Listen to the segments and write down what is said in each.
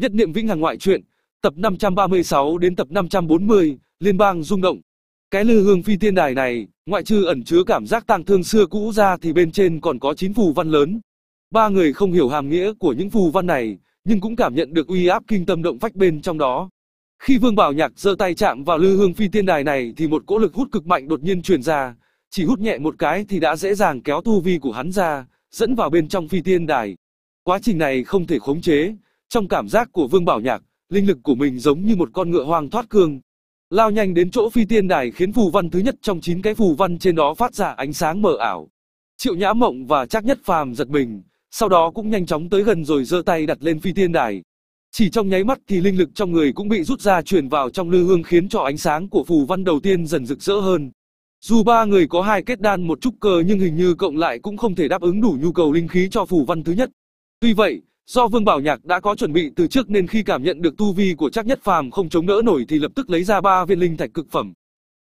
Nhất niệm vĩnh hằng ngoại truyện, tập 536 đến tập 540, liên bang rung động. Cái lư hương phi tiên đài này, ngoại trừ ẩn chứa cảm giác tang thương xưa cũ ra thì bên trên còn có chín phù văn lớn. Ba người không hiểu hàm nghĩa của những phù văn này, nhưng cũng cảm nhận được uy áp kinh tâm động phách bên trong đó. Khi Vương Bảo Nhạc giơ tay chạm vào lư hương phi tiên đài này thì một cỗ lực hút cực mạnh đột nhiên truyền ra, chỉ hút nhẹ một cái thì đã dễ dàng kéo tu vi của hắn ra, dẫn vào bên trong phi tiên đài. Quá trình này không thể khống chế, trong cảm giác của Vương Bảo Nhạc, linh lực của mình giống như một con ngựa hoang thoát cương. Lao nhanh đến chỗ phi tiên đài khiến phù văn thứ nhất trong 9 cái phù văn trên đó phát ra ánh sáng mờ ảo. Triệu Nhã Mộng và Trác Nhất Phàm giật mình, sau đó cũng nhanh chóng tới gần rồi giơ tay đặt lên phi tiên đài. Chỉ trong nháy mắt thì linh lực trong người cũng bị rút ra truyền vào trong lư hương khiến cho ánh sáng của phù văn đầu tiên dần rực rỡ hơn. Dù ba người có hai kết đan một chút cơ nhưng hình như cộng lại cũng không thể đáp ứng đủ nhu cầu linh khí cho phù văn thứ nhất. Tuy vậy, Do Vương Bảo Nhạc đã có chuẩn bị từ trước nên khi cảm nhận được tu vi của Trác Nhất Phàm không chống đỡ nổi thì lập tức lấy ra ba viên linh thạch cực phẩm,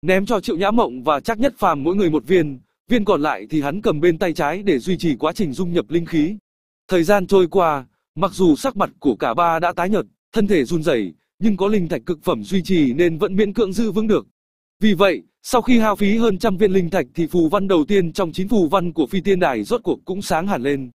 ném cho Triệu Nhã Mộng và Trác Nhất Phàm mỗi người một viên, viên còn lại thì hắn cầm bên tay trái để duy trì quá trình dung nhập linh khí. Thời gian trôi qua, mặc dù sắc mặt của cả ba đã tái nhợt, thân thể run rẩy, nhưng có linh thạch cực phẩm duy trì nên vẫn miễn cưỡng giữ vững được. Vì vậy, sau khi hao phí hơn trăm viên linh thạch thì phù văn đầu tiên trong chín phù văn của phi tiên đài rốt cuộc cũng sáng hẳn lên.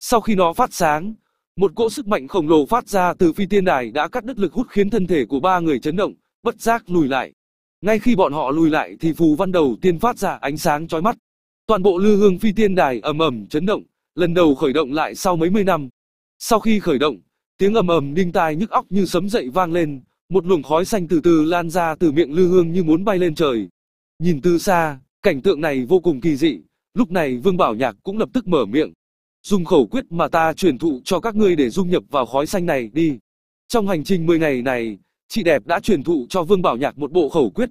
Sau khi nó phát sáng, một cỗ sức mạnh khổng lồ phát ra từ phi tiên đài đã cắt đứt lực hút khiến thân thể của ba người chấn động, bất giác lùi lại. Ngay khi bọn họ lùi lại thì phù văn đầu tiên phát ra ánh sáng chói mắt. Toàn bộ lư hương phi tiên đài ầm ầm chấn động, lần đầu khởi động lại sau mấy mươi năm. Sau khi khởi động, tiếng ầm ầm đinh tai nhức óc như sấm dậy vang lên, một luồng khói xanh từ từ lan ra từ miệng lư hương như muốn bay lên trời. Nhìn từ xa, cảnh tượng này vô cùng kỳ dị, lúc này Vương Bảo Nhạc cũng lập tức mở miệng, dùng khẩu quyết mà ta truyền thụ cho các ngươi để dung nhập vào khói xanh này đi. Trong hành trình 10 ngày này, chị đẹp đã truyền thụ cho Vương Bảo Nhạc một bộ khẩu quyết.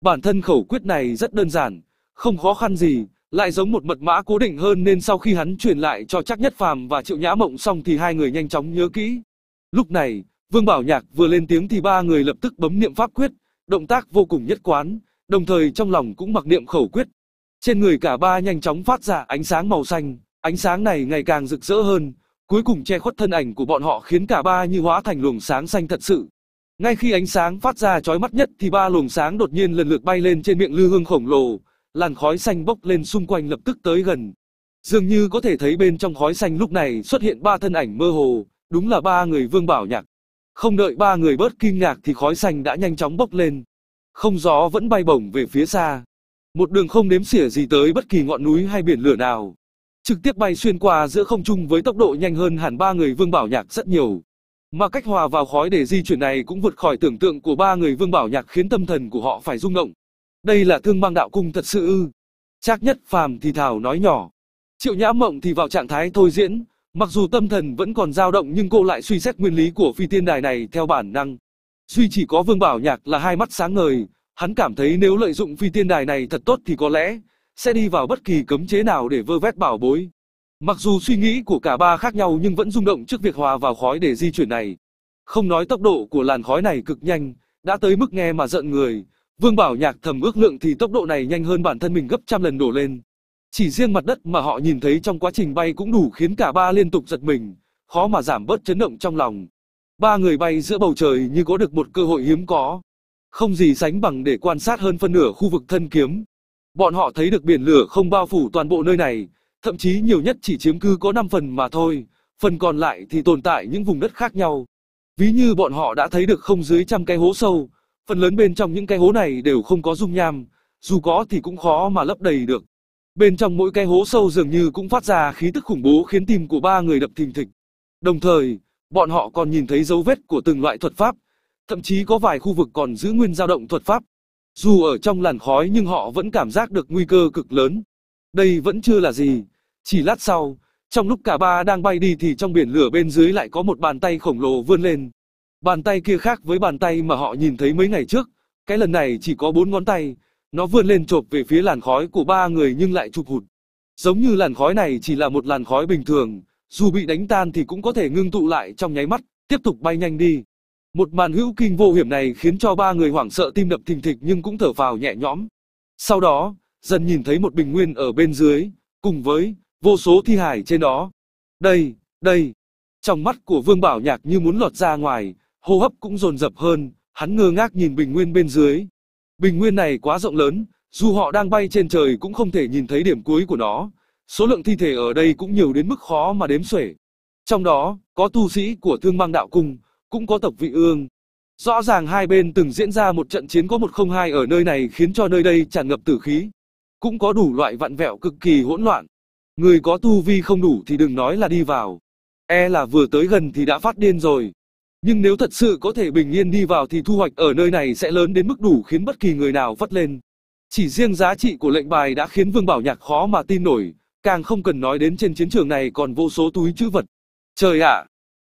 Bản thân khẩu quyết này rất đơn giản, không khó khăn gì, lại giống một mật mã cố định hơn nên sau khi hắn truyền lại cho chắc nhất phàm và triệu nhã mộng xong thì hai người nhanh chóng nhớ kỹ. Lúc này, Vương Bảo Nhạc vừa lên tiếng thì ba người lập tức bấm niệm pháp quyết, động tác vô cùng nhất quán, đồng thời trong lòng cũng mặc niệm khẩu quyết. Trên người cả ba nhanh chóng phát ra ánh sáng màu xanh. Ánh sáng này ngày càng rực rỡ hơn, cuối cùng che khuất thân ảnh của bọn họ khiến cả ba như hóa thành luồng sáng xanh thật sự. Ngay khi ánh sáng phát ra chói mắt nhất thì ba luồng sáng đột nhiên lần lượt bay lên trên miệng lư hương khổng lồ, làn khói xanh bốc lên xung quanh lập tức tới gần. Dường như có thể thấy bên trong khói xanh lúc này xuất hiện ba thân ảnh mơ hồ, đúng là ba người Vương Bảo Nhạc. Không đợi ba người bớt kinh ngạc thì khói xanh đã nhanh chóng bốc lên. Không gió vẫn bay bổng về phía xa. Một đường không nếm xỉa gì tới bất kỳ ngọn núi hay biển lửa nào, trực tiếp bay xuyên qua giữa không trung với tốc độ nhanh hơn hẳn ba người Vương Bảo Nhạc rất nhiều. Mà cách hòa vào khói để di chuyển này cũng vượt khỏi tưởng tượng của ba người Vương Bảo Nhạc khiến tâm thần của họ phải rung động. Đây là thương băng đạo cung thật sự ư. Chắc nhất phàm thì thảo nói nhỏ. Triệu nhã mộng thì vào trạng thái thôi diễn, mặc dù tâm thần vẫn còn dao động nhưng cô lại suy xét nguyên lý của phi tiên đài này theo bản năng. Duy chỉ có Vương Bảo Nhạc là hai mắt sáng ngời, hắn cảm thấy nếu lợi dụng phi tiên đài này thật tốt thì có lẽ sẽ đi vào bất kỳ cấm chế nào để vơ vét bảo bối. Mặc dù suy nghĩ của cả ba khác nhau nhưng vẫn rung động trước việc hòa vào khói để di chuyển này. Không nói tốc độ của làn khói này cực nhanh, đã tới mức nghe mà giận người, Vương Bảo Nhạc thầm ước lượng thì tốc độ này nhanh hơn bản thân mình gấp trăm lần đổ lên. Chỉ riêng mặt đất mà họ nhìn thấy trong quá trình bay cũng đủ khiến cả ba liên tục giật mình, khó mà giảm bớt chấn động trong lòng. Ba người bay giữa bầu trời như có được một cơ hội hiếm có. Không gì sánh bằng để quan sát hơn phân nửa khu vực thân kiếm, Bọn họ thấy được biển lửa không bao phủ toàn bộ nơi này, thậm chí nhiều nhất chỉ chiếm cứ có 5 phần mà thôi, phần còn lại thì tồn tại những vùng đất khác nhau. Ví như bọn họ đã thấy được không dưới trăm cái hố sâu, phần lớn bên trong những cái hố này đều không có dung nham, dù có thì cũng khó mà lấp đầy được. Bên trong mỗi cái hố sâu dường như cũng phát ra khí tức khủng bố khiến tim của ba người đập thình thịch. Đồng thời, bọn họ còn nhìn thấy dấu vết của từng loại thuật pháp, thậm chí có vài khu vực còn giữ nguyên dao động thuật pháp, dù ở trong làn khói nhưng họ vẫn cảm giác được nguy cơ cực lớn. Đây vẫn chưa là gì. Chỉ lát sau, trong lúc cả ba đang bay đi thì trong biển lửa bên dưới lại có một bàn tay khổng lồ vươn lên. Bàn tay kia khác với bàn tay mà họ nhìn thấy mấy ngày trước. Cái lần này chỉ có bốn ngón tay. Nó vươn lên chộp về phía làn khói của ba người nhưng lại chụp hụt. Giống như làn khói này chỉ là một làn khói bình thường. Dù bị đánh tan thì cũng có thể ngưng tụ lại trong nháy mắt, tiếp tục bay nhanh đi. Một màn hữu kinh vô hiểm này khiến cho ba người hoảng sợ tim đập thình thịch nhưng cũng thở vào nhẹ nhõm. Sau đó, dần nhìn thấy một bình nguyên ở bên dưới, cùng với vô số thi hài trên đó. Đây, đây. Trong mắt của Vương Bảo Nhạc như muốn lọt ra ngoài, hô hấp cũng dồn dập hơn, hắn ngơ ngác nhìn bình nguyên bên dưới. Bình nguyên này quá rộng lớn, dù họ đang bay trên trời cũng không thể nhìn thấy điểm cuối của nó. Số lượng thi thể ở đây cũng nhiều đến mức khó mà đếm xuể. Trong đó, có tu sĩ của Thương Mang Đạo Cung, cũng có tộc vị ương. Rõ ràng hai bên từng diễn ra một trận chiến có một không hai ở nơi này khiến cho nơi đây tràn ngập tử khí. Cũng có đủ loại vặn vẹo cực kỳ hỗn loạn. Người có tu vi không đủ thì đừng nói là đi vào. E là vừa tới gần thì đã phát điên rồi. Nhưng nếu thật sự có thể bình yên đi vào thì thu hoạch ở nơi này sẽ lớn đến mức đủ khiến bất kỳ người nào vất lên. Chỉ riêng giá trị của lệnh bài đã khiến Vương Bảo Nhạc khó mà tin nổi, càng không cần nói đến trên chiến trường này còn vô số túi chữ vật. Trời ạ, à,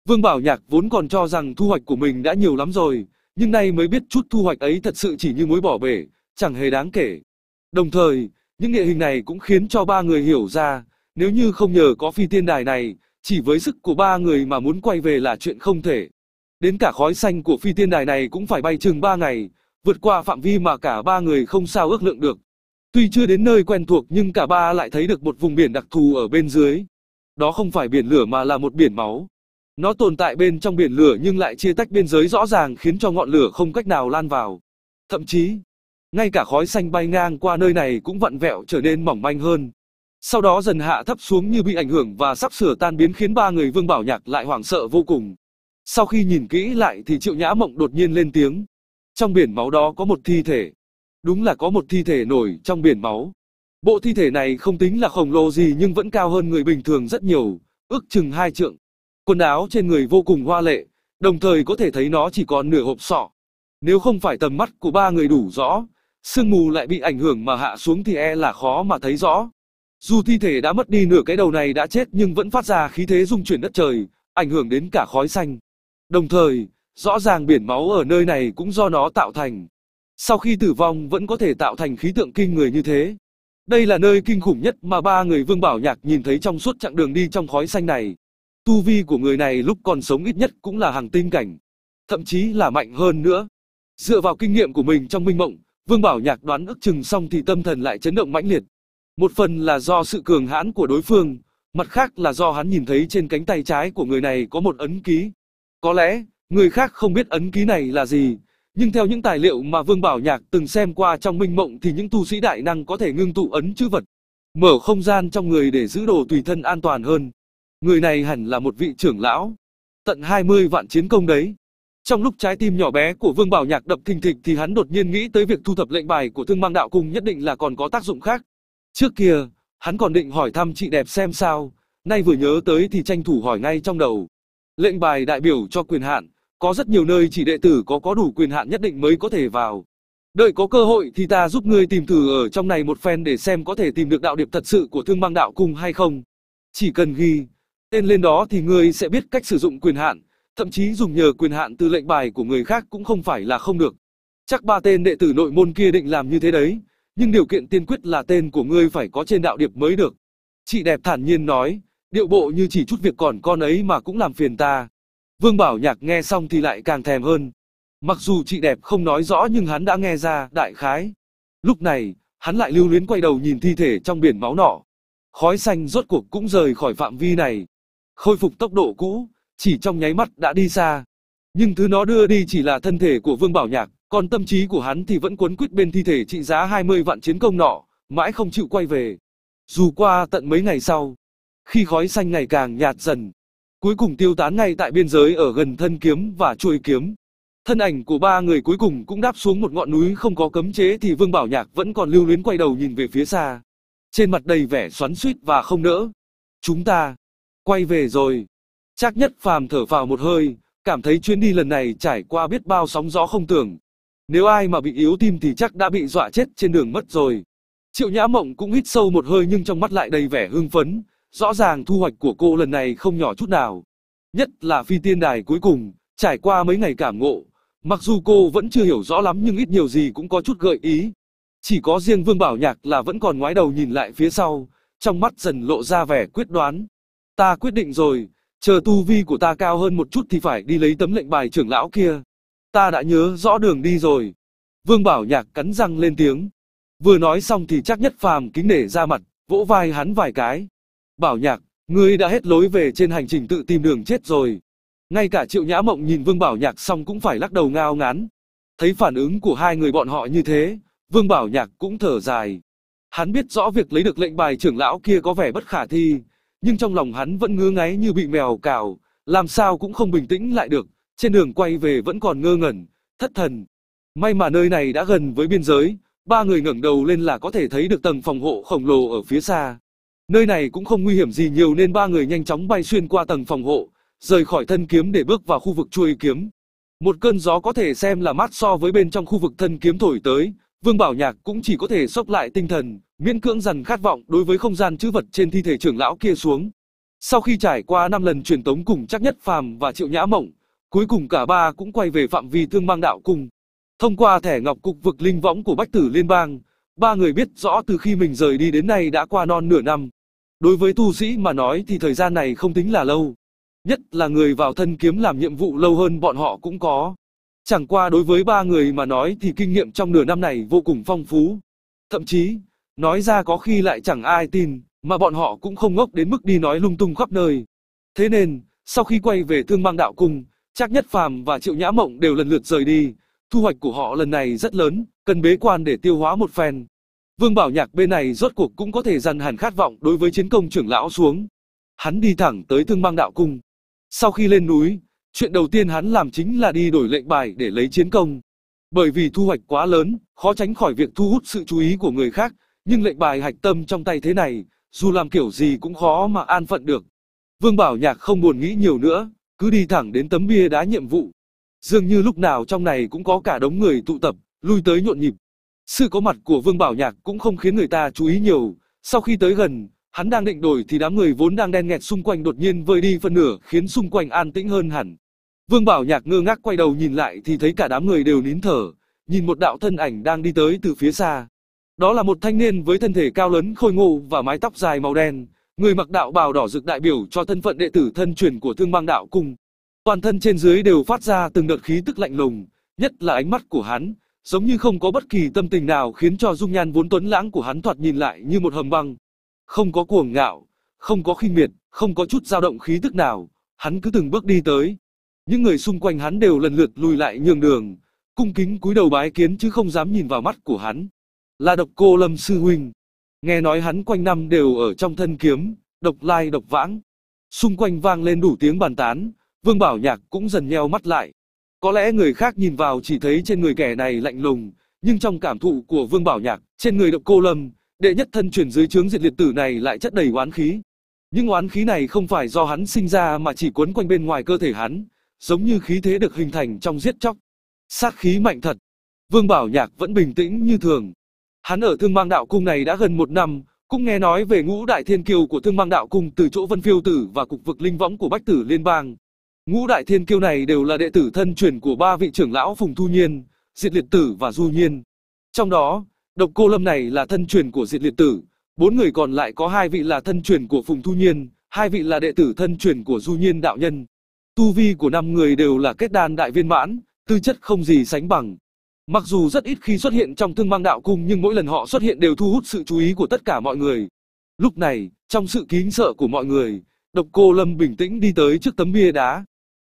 Vương Bảo Nhạc vốn còn cho rằng thu hoạch của mình đã nhiều lắm rồi, nhưng nay mới biết chút thu hoạch ấy thật sự chỉ như mối bỏ bể, chẳng hề đáng kể. Đồng thời, những địa hình này cũng khiến cho ba người hiểu ra, nếu như không nhờ có phi tiên đài này, chỉ với sức của ba người mà muốn quay về là chuyện không thể. Đến cả khói xanh của phi tiên đài này cũng phải bay chừng ba ngày, vượt qua phạm vi mà cả ba người không sao ước lượng được. Tuy chưa đến nơi quen thuộc nhưng cả ba lại thấy được một vùng biển đặc thù ở bên dưới. Đó không phải biển lửa mà là một biển máu. Nó tồn tại bên trong biển lửa nhưng lại chia tách biên giới rõ ràng khiến cho ngọn lửa không cách nào lan vào. Thậm chí, ngay cả khói xanh bay ngang qua nơi này cũng vặn vẹo trở nên mỏng manh hơn. Sau đó dần hạ thấp xuống như bị ảnh hưởng và sắp sửa tan biến khiến ba người Vương Bảo Nhạc lại hoảng sợ vô cùng. Sau khi nhìn kỹ lại thì Triệu Nhã Mộng đột nhiên lên tiếng. Trong biển máu đó có một thi thể. Đúng là có một thi thể nổi trong biển máu. Bộ thi thể này không tính là khổng lồ gì nhưng vẫn cao hơn người bình thường rất nhiều, ước chừng hai trượng. Quần áo trên người vô cùng hoa lệ, đồng thời có thể thấy nó chỉ còn nửa hộp sọ. Nếu không phải tầm mắt của ba người đủ rõ, sương mù lại bị ảnh hưởng mà hạ xuống thì e là khó mà thấy rõ. Dù thi thể đã mất đi nửa cái đầu này đã chết nhưng vẫn phát ra khí thế rung chuyển đất trời, ảnh hưởng đến cả khói xanh. Đồng thời, rõ ràng biển máu ở nơi này cũng do nó tạo thành. Sau khi tử vong vẫn có thể tạo thành khí tượng kinh người như thế. Đây là nơi kinh khủng nhất mà ba người Vương Bảo Nhạc nhìn thấy trong suốt chặng đường đi trong khói xanh này. Tu vi của người này lúc còn sống ít nhất cũng là hàng tinh cảnh, thậm chí là mạnh hơn nữa. Dựa vào kinh nghiệm của mình trong minh mộng, Vương Bảo Nhạc đoán ức chừng xong thì tâm thần lại chấn động mãnh liệt. Một phần là do sự cường hãn của đối phương, mặt khác là do hắn nhìn thấy trên cánh tay trái của người này có một ấn ký. Có lẽ, người khác không biết ấn ký này là gì, nhưng theo những tài liệu mà Vương Bảo Nhạc từng xem qua trong minh mộng thì những tu sĩ đại năng có thể ngưng tụ ấn chữ vật, mở không gian trong người để giữ đồ tùy thân an toàn hơn người này hẳn là một vị trưởng lão. Tận 20 vạn chiến công đấy. Trong lúc trái tim nhỏ bé của Vương Bảo Nhạc đập thình thịch thì hắn đột nhiên nghĩ tới việc thu thập lệnh bài của Thương Mang Đạo Cung nhất định là còn có tác dụng khác. Trước kia, hắn còn định hỏi thăm chị đẹp xem sao, nay vừa nhớ tới thì tranh thủ hỏi ngay trong đầu. Lệnh bài đại biểu cho quyền hạn, có rất nhiều nơi chỉ đệ tử có có đủ quyền hạn nhất định mới có thể vào. Đợi có cơ hội thì ta giúp ngươi tìm thử ở trong này một phen để xem có thể tìm được đạo điệp thật sự của Thương Mang Đạo Cung hay không. Chỉ cần ghi Tên lên đó thì ngươi sẽ biết cách sử dụng quyền hạn, thậm chí dùng nhờ quyền hạn từ lệnh bài của người khác cũng không phải là không được. Chắc ba tên đệ tử nội môn kia định làm như thế đấy, nhưng điều kiện tiên quyết là tên của ngươi phải có trên đạo điệp mới được. Chị đẹp thản nhiên nói, điệu bộ như chỉ chút việc còn con ấy mà cũng làm phiền ta. Vương Bảo Nhạc nghe xong thì lại càng thèm hơn. Mặc dù chị đẹp không nói rõ nhưng hắn đã nghe ra, đại khái. Lúc này, hắn lại lưu luyến quay đầu nhìn thi thể trong biển máu nọ. Khói xanh rốt cuộc cũng rời khỏi phạm vi này, khôi phục tốc độ cũ, chỉ trong nháy mắt đã đi xa. Nhưng thứ nó đưa đi chỉ là thân thể của Vương Bảo Nhạc, còn tâm trí của hắn thì vẫn quấn quýt bên thi thể trị giá 20 vạn chiến công nọ, mãi không chịu quay về. Dù qua tận mấy ngày sau, khi khói xanh ngày càng nhạt dần, cuối cùng tiêu tán ngay tại biên giới ở gần thân kiếm và chuôi kiếm. Thân ảnh của ba người cuối cùng cũng đáp xuống một ngọn núi không có cấm chế thì Vương Bảo Nhạc vẫn còn lưu luyến quay đầu nhìn về phía xa. Trên mặt đầy vẻ xoắn suýt và không nỡ. Chúng ta, Quay về rồi. chắc nhất phàm thở vào một hơi, cảm thấy chuyến đi lần này trải qua biết bao sóng gió không tưởng. Nếu ai mà bị yếu tim thì chắc đã bị dọa chết trên đường mất rồi. Triệu Nhã Mộng cũng hít sâu một hơi nhưng trong mắt lại đầy vẻ hưng phấn, rõ ràng thu hoạch của cô lần này không nhỏ chút nào. Nhất là phi tiên đài cuối cùng, trải qua mấy ngày cảm ngộ, mặc dù cô vẫn chưa hiểu rõ lắm nhưng ít nhiều gì cũng có chút gợi ý. Chỉ có riêng Vương Bảo Nhạc là vẫn còn ngoái đầu nhìn lại phía sau, trong mắt dần lộ ra vẻ quyết đoán. Ta quyết định rồi, chờ tu vi của ta cao hơn một chút thì phải đi lấy tấm lệnh bài trưởng lão kia. Ta đã nhớ rõ đường đi rồi. Vương Bảo Nhạc cắn răng lên tiếng. Vừa nói xong thì chắc nhất phàm kính nể ra mặt, vỗ vai hắn vài cái. Bảo Nhạc, ngươi đã hết lối về trên hành trình tự tìm đường chết rồi. Ngay cả triệu nhã mộng nhìn Vương Bảo Nhạc xong cũng phải lắc đầu ngao ngán. Thấy phản ứng của hai người bọn họ như thế, Vương Bảo Nhạc cũng thở dài. Hắn biết rõ việc lấy được lệnh bài trưởng lão kia có vẻ bất khả thi, nhưng trong lòng hắn vẫn ngứa ngáy như bị mèo cào, làm sao cũng không bình tĩnh lại được, trên đường quay về vẫn còn ngơ ngẩn, thất thần. May mà nơi này đã gần với biên giới, ba người ngẩng đầu lên là có thể thấy được tầng phòng hộ khổng lồ ở phía xa. Nơi này cũng không nguy hiểm gì nhiều nên ba người nhanh chóng bay xuyên qua tầng phòng hộ, rời khỏi thân kiếm để bước vào khu vực chuôi kiếm. Một cơn gió có thể xem là mát so với bên trong khu vực thân kiếm thổi tới, Vương Bảo Nhạc cũng chỉ có thể sốc lại tinh thần, miễn cưỡng dằn khát vọng đối với không gian chữ vật trên thi thể trưởng lão kia xuống. Sau khi trải qua 5 lần truyền tống cùng chắc nhất phàm và triệu nhã mộng, cuối cùng cả ba cũng quay về phạm vi thương mang đạo cùng. Thông qua thẻ ngọc cục vực linh võng của bách tử liên bang, ba người biết rõ từ khi mình rời đi đến nay đã qua non nửa năm. Đối với tu sĩ mà nói thì thời gian này không tính là lâu. Nhất là người vào thân kiếm làm nhiệm vụ lâu hơn bọn họ cũng có. Chẳng qua đối với ba người mà nói thì kinh nghiệm trong nửa năm này vô cùng phong phú. Thậm chí, Nói ra có khi lại chẳng ai tin, mà bọn họ cũng không ngốc đến mức đi nói lung tung khắp nơi. Thế nên, sau khi quay về thương mang đạo cung, Trác Nhất Phàm và Triệu Nhã Mộng đều lần lượt rời đi, thu hoạch của họ lần này rất lớn, cần bế quan để tiêu hóa một phen. Vương Bảo Nhạc bên này rốt cuộc cũng có thể dằn hẳn khát vọng đối với chiến công trưởng lão xuống. Hắn đi thẳng tới Thương Mang Đạo Cung. Sau khi lên núi, chuyện đầu tiên hắn làm chính là đi đổi lệnh bài để lấy chiến công. Bởi vì thu hoạch quá lớn, khó tránh khỏi việc thu hút sự chú ý của người khác, nhưng lệnh bài hạch tâm trong tay thế này, dù làm kiểu gì cũng khó mà an phận được. Vương Bảo Nhạc không buồn nghĩ nhiều nữa, cứ đi thẳng đến tấm bia đá nhiệm vụ. Dường như lúc nào trong này cũng có cả đống người tụ tập, lui tới nhộn nhịp. Sự có mặt của Vương Bảo Nhạc cũng không khiến người ta chú ý nhiều. Sau khi tới gần, hắn đang định đổi thì đám người vốn đang đen nghẹt xung quanh đột nhiên vơi đi phân nửa khiến xung quanh an tĩnh hơn hẳn. Vương Bảo Nhạc ngơ ngác quay đầu nhìn lại thì thấy cả đám người đều nín thở, nhìn một đạo thân ảnh đang đi tới từ phía xa. Đó là một thanh niên với thân thể cao lớn khôi ngô và mái tóc dài màu đen, người mặc đạo bào đỏ rực đại biểu cho thân phận đệ tử thân truyền của Thương Bang Đạo Cung. Toàn thân trên dưới đều phát ra từng đợt khí tức lạnh lùng, nhất là ánh mắt của hắn, giống như không có bất kỳ tâm tình nào khiến cho dung nhan vốn tuấn lãng của hắn thoạt nhìn lại như một hầm băng. Không có cuồng ngạo, không có khinh miệt, không có chút dao động khí tức nào, hắn cứ từng bước đi tới. Những người xung quanh hắn đều lần lượt lùi lại nhường đường, cung kính cúi đầu bái kiến chứ không dám nhìn vào mắt của hắn là độc cô lâm sư huynh. Nghe nói hắn quanh năm đều ở trong thân kiếm, độc lai độc vãng. Xung quanh vang lên đủ tiếng bàn tán, Vương Bảo Nhạc cũng dần nheo mắt lại. Có lẽ người khác nhìn vào chỉ thấy trên người kẻ này lạnh lùng, nhưng trong cảm thụ của Vương Bảo Nhạc, trên người độc cô lâm, đệ nhất thân chuyển dưới chướng diệt liệt tử này lại chất đầy oán khí. Những oán khí này không phải do hắn sinh ra mà chỉ quấn quanh bên ngoài cơ thể hắn, giống như khí thế được hình thành trong giết chóc. Sát khí mạnh thật. Vương Bảo Nhạc vẫn bình tĩnh như thường, Hắn ở Thương Mang Đạo Cung này đã gần một năm, cũng nghe nói về ngũ đại thiên kiêu của Thương Mang Đạo Cung từ chỗ Vân Phiêu Tử và cục vực linh võng của Bách Tử Liên bang. Ngũ đại thiên kiêu này đều là đệ tử thân truyền của ba vị trưởng lão Phùng Thu Nhiên, Diệt Liệt Tử và Du Nhiên. Trong đó, Độc Cô Lâm này là thân truyền của Diệt Liệt Tử, bốn người còn lại có hai vị là thân truyền của Phùng Thu Nhiên, hai vị là đệ tử thân truyền của Du Nhiên đạo nhân. Tu vi của năm người đều là kết đan đại viên mãn, tư chất không gì sánh bằng. Mặc dù rất ít khi xuất hiện trong thương mang đạo cung nhưng mỗi lần họ xuất hiện đều thu hút sự chú ý của tất cả mọi người. Lúc này, trong sự kính sợ của mọi người, độc cô Lâm bình tĩnh đi tới trước tấm bia đá.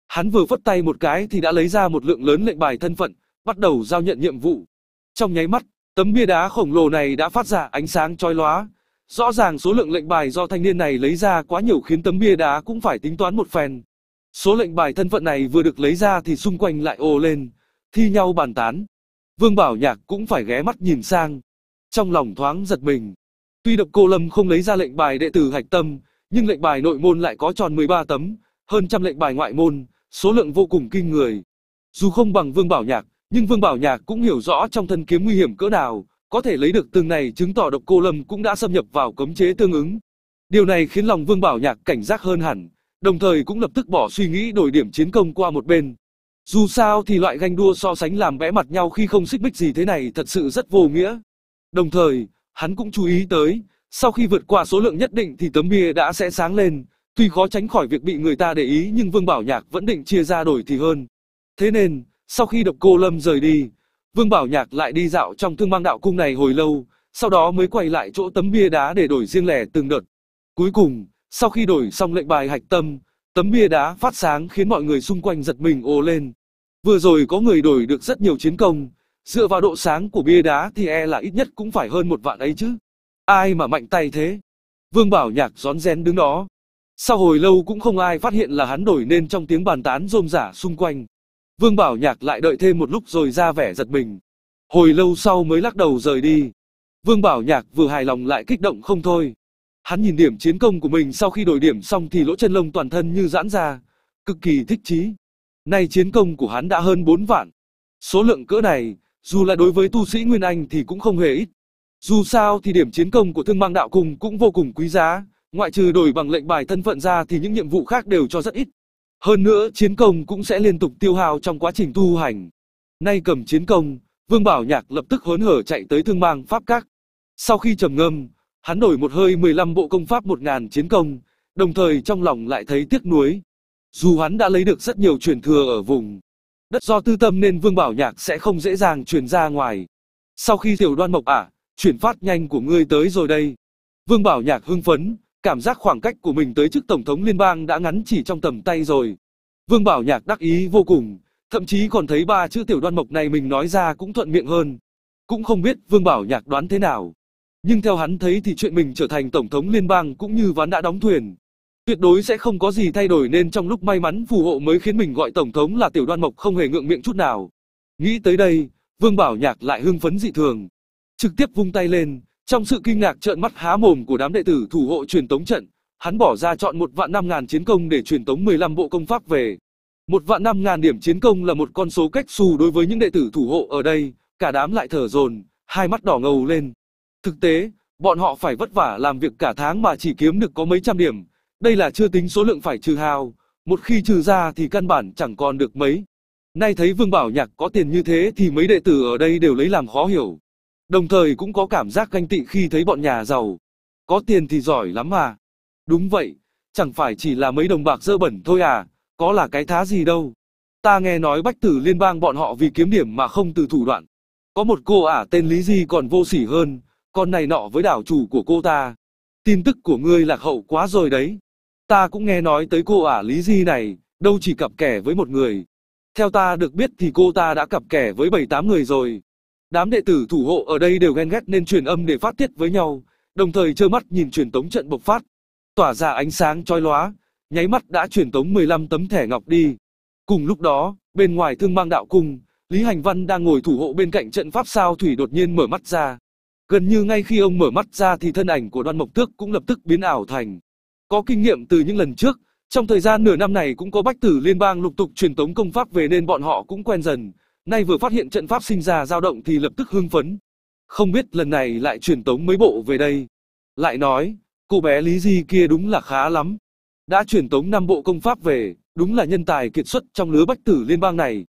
Hắn vừa phất tay một cái thì đã lấy ra một lượng lớn lệnh bài thân phận, bắt đầu giao nhận nhiệm vụ. Trong nháy mắt, tấm bia đá khổng lồ này đã phát ra ánh sáng chói lóa. Rõ ràng số lượng lệnh bài do thanh niên này lấy ra quá nhiều khiến tấm bia đá cũng phải tính toán một phen. Số lệnh bài thân phận này vừa được lấy ra thì xung quanh lại ồ lên, thi nhau bàn tán. Vương Bảo Nhạc cũng phải ghé mắt nhìn sang. Trong lòng thoáng giật mình. Tuy Độc Cô Lâm không lấy ra lệnh bài đệ tử hạch tâm, nhưng lệnh bài nội môn lại có tròn 13 tấm, hơn trăm lệnh bài ngoại môn, số lượng vô cùng kinh người. Dù không bằng Vương Bảo Nhạc, nhưng Vương Bảo Nhạc cũng hiểu rõ trong thân kiếm nguy hiểm cỡ nào, có thể lấy được từng này chứng tỏ Độc Cô Lâm cũng đã xâm nhập vào cấm chế tương ứng. Điều này khiến lòng Vương Bảo Nhạc cảnh giác hơn hẳn, đồng thời cũng lập tức bỏ suy nghĩ đổi điểm chiến công qua một bên. Dù sao thì loại ganh đua so sánh làm bẽ mặt nhau khi không xích bích gì thế này thật sự rất vô nghĩa. Đồng thời, hắn cũng chú ý tới, sau khi vượt qua số lượng nhất định thì tấm bia đã sẽ sáng lên, tuy khó tránh khỏi việc bị người ta để ý nhưng Vương Bảo Nhạc vẫn định chia ra đổi thì hơn. Thế nên, sau khi độc cô Lâm rời đi, Vương Bảo Nhạc lại đi dạo trong thương mang đạo cung này hồi lâu, sau đó mới quay lại chỗ tấm bia đá để đổi riêng lẻ từng đợt. Cuối cùng, sau khi đổi xong lệnh bài hạch tâm, tấm bia đá phát sáng khiến mọi người xung quanh giật mình ồ lên. Vừa rồi có người đổi được rất nhiều chiến công, dựa vào độ sáng của bia đá thì e là ít nhất cũng phải hơn một vạn ấy chứ. Ai mà mạnh tay thế? Vương Bảo Nhạc rón rén đứng đó. Sau hồi lâu cũng không ai phát hiện là hắn đổi nên trong tiếng bàn tán rôm rả xung quanh. Vương Bảo Nhạc lại đợi thêm một lúc rồi ra vẻ giật mình. Hồi lâu sau mới lắc đầu rời đi. Vương Bảo Nhạc vừa hài lòng lại kích động không thôi. Hắn nhìn điểm chiến công của mình sau khi đổi điểm xong thì lỗ chân lông toàn thân như giãn ra, cực kỳ thích chí nay chiến công của hắn đã hơn 4 vạn. Số lượng cỡ này, dù là đối với tu sĩ Nguyên Anh thì cũng không hề ít. Dù sao thì điểm chiến công của thương mang đạo cùng cũng vô cùng quý giá, ngoại trừ đổi bằng lệnh bài thân phận ra thì những nhiệm vụ khác đều cho rất ít. Hơn nữa chiến công cũng sẽ liên tục tiêu hao trong quá trình tu hành. Nay cầm chiến công, Vương Bảo Nhạc lập tức hớn hở chạy tới thương mang pháp các. Sau khi trầm ngâm, hắn đổi một hơi 15 bộ công pháp 1000 chiến công, đồng thời trong lòng lại thấy tiếc nuối, dù hắn đã lấy được rất nhiều truyền thừa ở vùng đất do tư tâm nên Vương Bảo Nhạc sẽ không dễ dàng truyền ra ngoài. Sau khi tiểu đoan mộc ả, à, chuyển phát nhanh của ngươi tới rồi đây. Vương Bảo Nhạc hưng phấn, cảm giác khoảng cách của mình tới chức Tổng thống Liên bang đã ngắn chỉ trong tầm tay rồi. Vương Bảo Nhạc đắc ý vô cùng, thậm chí còn thấy ba chữ tiểu đoan mộc này mình nói ra cũng thuận miệng hơn. Cũng không biết Vương Bảo Nhạc đoán thế nào. Nhưng theo hắn thấy thì chuyện mình trở thành Tổng thống Liên bang cũng như ván đã đóng thuyền. Tuyệt đối sẽ không có gì thay đổi nên trong lúc may mắn phù hộ mới khiến mình gọi Tổng thống là Tiểu Đoan Mộc không hề ngượng miệng chút nào. Nghĩ tới đây, Vương Bảo Nhạc lại hưng phấn dị thường. Trực tiếp vung tay lên, trong sự kinh ngạc trợn mắt há mồm của đám đệ tử thủ hộ truyền tống trận, hắn bỏ ra chọn một vạn năm ngàn chiến công để truyền tống 15 bộ công pháp về. Một vạn năm ngàn điểm chiến công là một con số cách xù đối với những đệ tử thủ hộ ở đây, cả đám lại thở dồn, hai mắt đỏ ngầu lên. Thực tế, bọn họ phải vất vả làm việc cả tháng mà chỉ kiếm được có mấy trăm điểm, đây là chưa tính số lượng phải trừ hao, một khi trừ ra thì căn bản chẳng còn được mấy. Nay thấy Vương Bảo Nhạc có tiền như thế thì mấy đệ tử ở đây đều lấy làm khó hiểu. Đồng thời cũng có cảm giác ganh tị khi thấy bọn nhà giàu. Có tiền thì giỏi lắm mà. Đúng vậy, chẳng phải chỉ là mấy đồng bạc dơ bẩn thôi à, có là cái thá gì đâu. Ta nghe nói bách tử liên bang bọn họ vì kiếm điểm mà không từ thủ đoạn. Có một cô ả tên Lý Di còn vô sỉ hơn, con này nọ với đảo chủ của cô ta. Tin tức của ngươi lạc hậu quá rồi đấy. Ta cũng nghe nói tới cô ả lý di này, đâu chỉ cặp kẻ với một người. Theo ta được biết thì cô ta đã cặp kẻ với 7-8 người rồi. Đám đệ tử thủ hộ ở đây đều ghen ghét nên truyền âm để phát tiết với nhau, đồng thời trơ mắt nhìn truyền tống trận bộc phát. Tỏa ra ánh sáng chói lóa, nháy mắt đã truyền tống 15 tấm thẻ ngọc đi. Cùng lúc đó, bên ngoài thương mang đạo cung, Lý Hành Văn đang ngồi thủ hộ bên cạnh trận pháp sao thủy đột nhiên mở mắt ra. Gần như ngay khi ông mở mắt ra thì thân ảnh của đoan mộc tước cũng lập tức biến ảo thành có kinh nghiệm từ những lần trước, trong thời gian nửa năm này cũng có bách tử liên bang lục tục truyền tống công pháp về nên bọn họ cũng quen dần. Nay vừa phát hiện trận pháp sinh ra dao động thì lập tức hưng phấn. Không biết lần này lại truyền tống mấy bộ về đây. Lại nói, cô bé Lý Di kia đúng là khá lắm. Đã truyền tống năm bộ công pháp về, đúng là nhân tài kiệt xuất trong lứa bách tử liên bang này.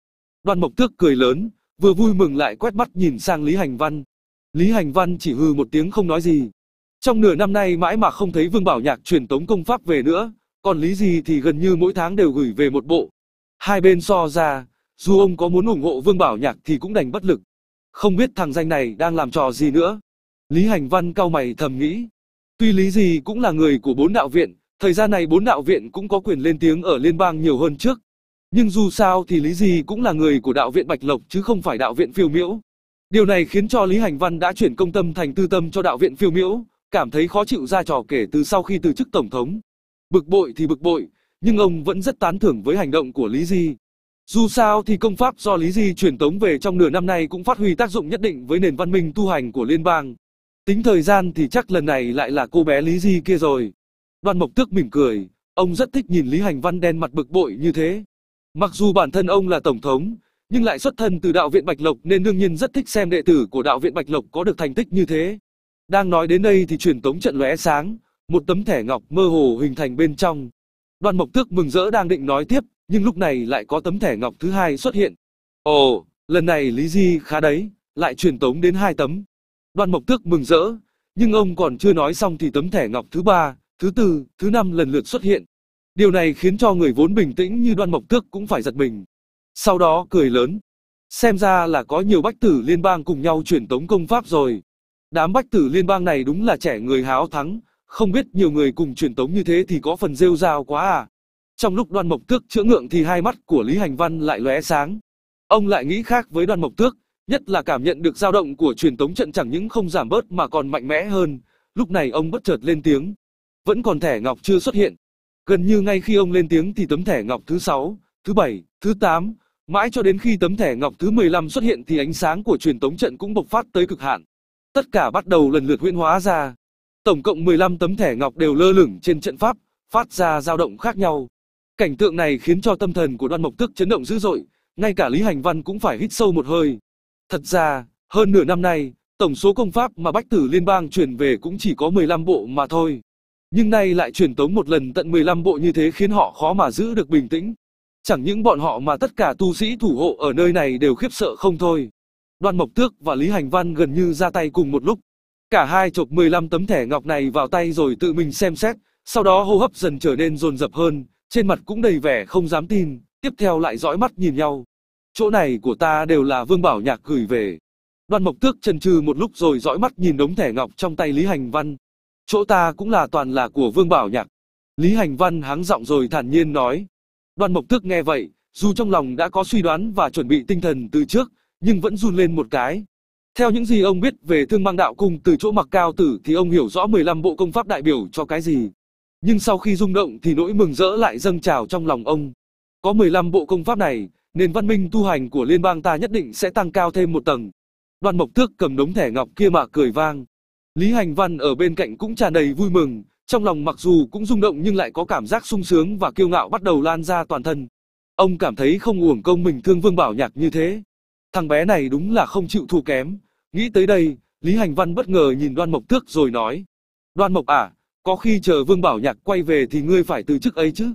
Đoàn Mộc Tước cười lớn, vừa vui mừng lại quét mắt nhìn sang Lý Hành Văn. Lý Hành Văn chỉ hừ một tiếng không nói gì, trong nửa năm nay mãi mà không thấy Vương Bảo Nhạc truyền tống công pháp về nữa, còn lý gì thì gần như mỗi tháng đều gửi về một bộ. Hai bên so ra, dù ông có muốn ủng hộ Vương Bảo Nhạc thì cũng đành bất lực. Không biết thằng danh này đang làm trò gì nữa. Lý Hành Văn cao mày thầm nghĩ. Tuy lý gì cũng là người của bốn đạo viện, thời gian này bốn đạo viện cũng có quyền lên tiếng ở liên bang nhiều hơn trước. Nhưng dù sao thì lý gì cũng là người của đạo viện Bạch Lộc chứ không phải đạo viện phiêu miễu. Điều này khiến cho Lý Hành Văn đã chuyển công tâm thành tư tâm cho đạo viện phiêu miễu, cảm thấy khó chịu ra trò kể từ sau khi từ chức tổng thống. Bực bội thì bực bội, nhưng ông vẫn rất tán thưởng với hành động của Lý Di. Dù sao thì công pháp do Lý Di truyền tống về trong nửa năm nay cũng phát huy tác dụng nhất định với nền văn minh tu hành của liên bang. Tính thời gian thì chắc lần này lại là cô bé Lý Di kia rồi. Đoàn Mộc Tước mỉm cười, ông rất thích nhìn Lý Hành Văn đen mặt bực bội như thế. Mặc dù bản thân ông là tổng thống, nhưng lại xuất thân từ đạo viện Bạch Lộc nên đương nhiên rất thích xem đệ tử của đạo viện Bạch Lộc có được thành tích như thế. Đang nói đến đây thì truyền tống trận lóe sáng, một tấm thẻ ngọc mơ hồ hình thành bên trong. Đoan Mộc Tước mừng rỡ đang định nói tiếp, nhưng lúc này lại có tấm thẻ ngọc thứ hai xuất hiện. Ồ, lần này Lý Di khá đấy, lại truyền tống đến hai tấm. Đoan Mộc Tước mừng rỡ, nhưng ông còn chưa nói xong thì tấm thẻ ngọc thứ ba, thứ tư, thứ năm lần lượt xuất hiện. Điều này khiến cho người vốn bình tĩnh như Đoan Mộc Tước cũng phải giật mình. Sau đó cười lớn. Xem ra là có nhiều bách tử liên bang cùng nhau truyền tống công pháp rồi. Đám bách tử liên bang này đúng là trẻ người háo thắng, không biết nhiều người cùng truyền tống như thế thì có phần rêu rao quá à. Trong lúc đoan mộc tước chữa ngượng thì hai mắt của Lý Hành Văn lại lóe sáng. Ông lại nghĩ khác với đoan mộc tước, nhất là cảm nhận được dao động của truyền tống trận chẳng những không giảm bớt mà còn mạnh mẽ hơn. Lúc này ông bất chợt lên tiếng. Vẫn còn thẻ ngọc chưa xuất hiện. Gần như ngay khi ông lên tiếng thì tấm thẻ ngọc thứ 6, thứ 7, thứ 8, mãi cho đến khi tấm thẻ ngọc thứ 15 xuất hiện thì ánh sáng của truyền tống trận cũng bộc phát tới cực hạn tất cả bắt đầu lần lượt huyễn hóa ra. Tổng cộng 15 tấm thẻ ngọc đều lơ lửng trên trận pháp, phát ra dao động khác nhau. Cảnh tượng này khiến cho tâm thần của Đoan Mộc Tức chấn động dữ dội, ngay cả Lý Hành Văn cũng phải hít sâu một hơi. Thật ra, hơn nửa năm nay, tổng số công pháp mà Bách Tử Liên bang truyền về cũng chỉ có 15 bộ mà thôi. Nhưng nay lại truyền tống một lần tận 15 bộ như thế khiến họ khó mà giữ được bình tĩnh. Chẳng những bọn họ mà tất cả tu sĩ thủ hộ ở nơi này đều khiếp sợ không thôi. Đoàn Mộc Thước và Lý Hành Văn gần như ra tay cùng một lúc. Cả hai chộp 15 tấm thẻ ngọc này vào tay rồi tự mình xem xét, sau đó hô hấp dần trở nên dồn dập hơn, trên mặt cũng đầy vẻ không dám tin, tiếp theo lại dõi mắt nhìn nhau. Chỗ này của ta đều là Vương Bảo Nhạc gửi về. Đoàn Mộc Thước chần chừ một lúc rồi dõi mắt nhìn đống thẻ ngọc trong tay Lý Hành Văn. Chỗ ta cũng là toàn là của Vương Bảo Nhạc. Lý Hành Văn háng giọng rồi thản nhiên nói. Đoàn Mộc Thước nghe vậy, dù trong lòng đã có suy đoán và chuẩn bị tinh thần từ trước, nhưng vẫn run lên một cái. Theo những gì ông biết về thương mang đạo cung từ chỗ mặc cao tử thì ông hiểu rõ 15 bộ công pháp đại biểu cho cái gì. Nhưng sau khi rung động thì nỗi mừng rỡ lại dâng trào trong lòng ông. Có 15 bộ công pháp này, nền văn minh tu hành của liên bang ta nhất định sẽ tăng cao thêm một tầng. Đoàn mộc thước cầm đống thẻ ngọc kia mà cười vang. Lý Hành Văn ở bên cạnh cũng tràn đầy vui mừng, trong lòng mặc dù cũng rung động nhưng lại có cảm giác sung sướng và kiêu ngạo bắt đầu lan ra toàn thân. Ông cảm thấy không uổng công mình thương Vương Bảo Nhạc như thế. Thằng bé này đúng là không chịu thua kém. Nghĩ tới đây, Lý Hành Văn bất ngờ nhìn Đoan Mộc Tước rồi nói. Đoan Mộc à, có khi chờ Vương Bảo Nhạc quay về thì ngươi phải từ chức ấy chứ.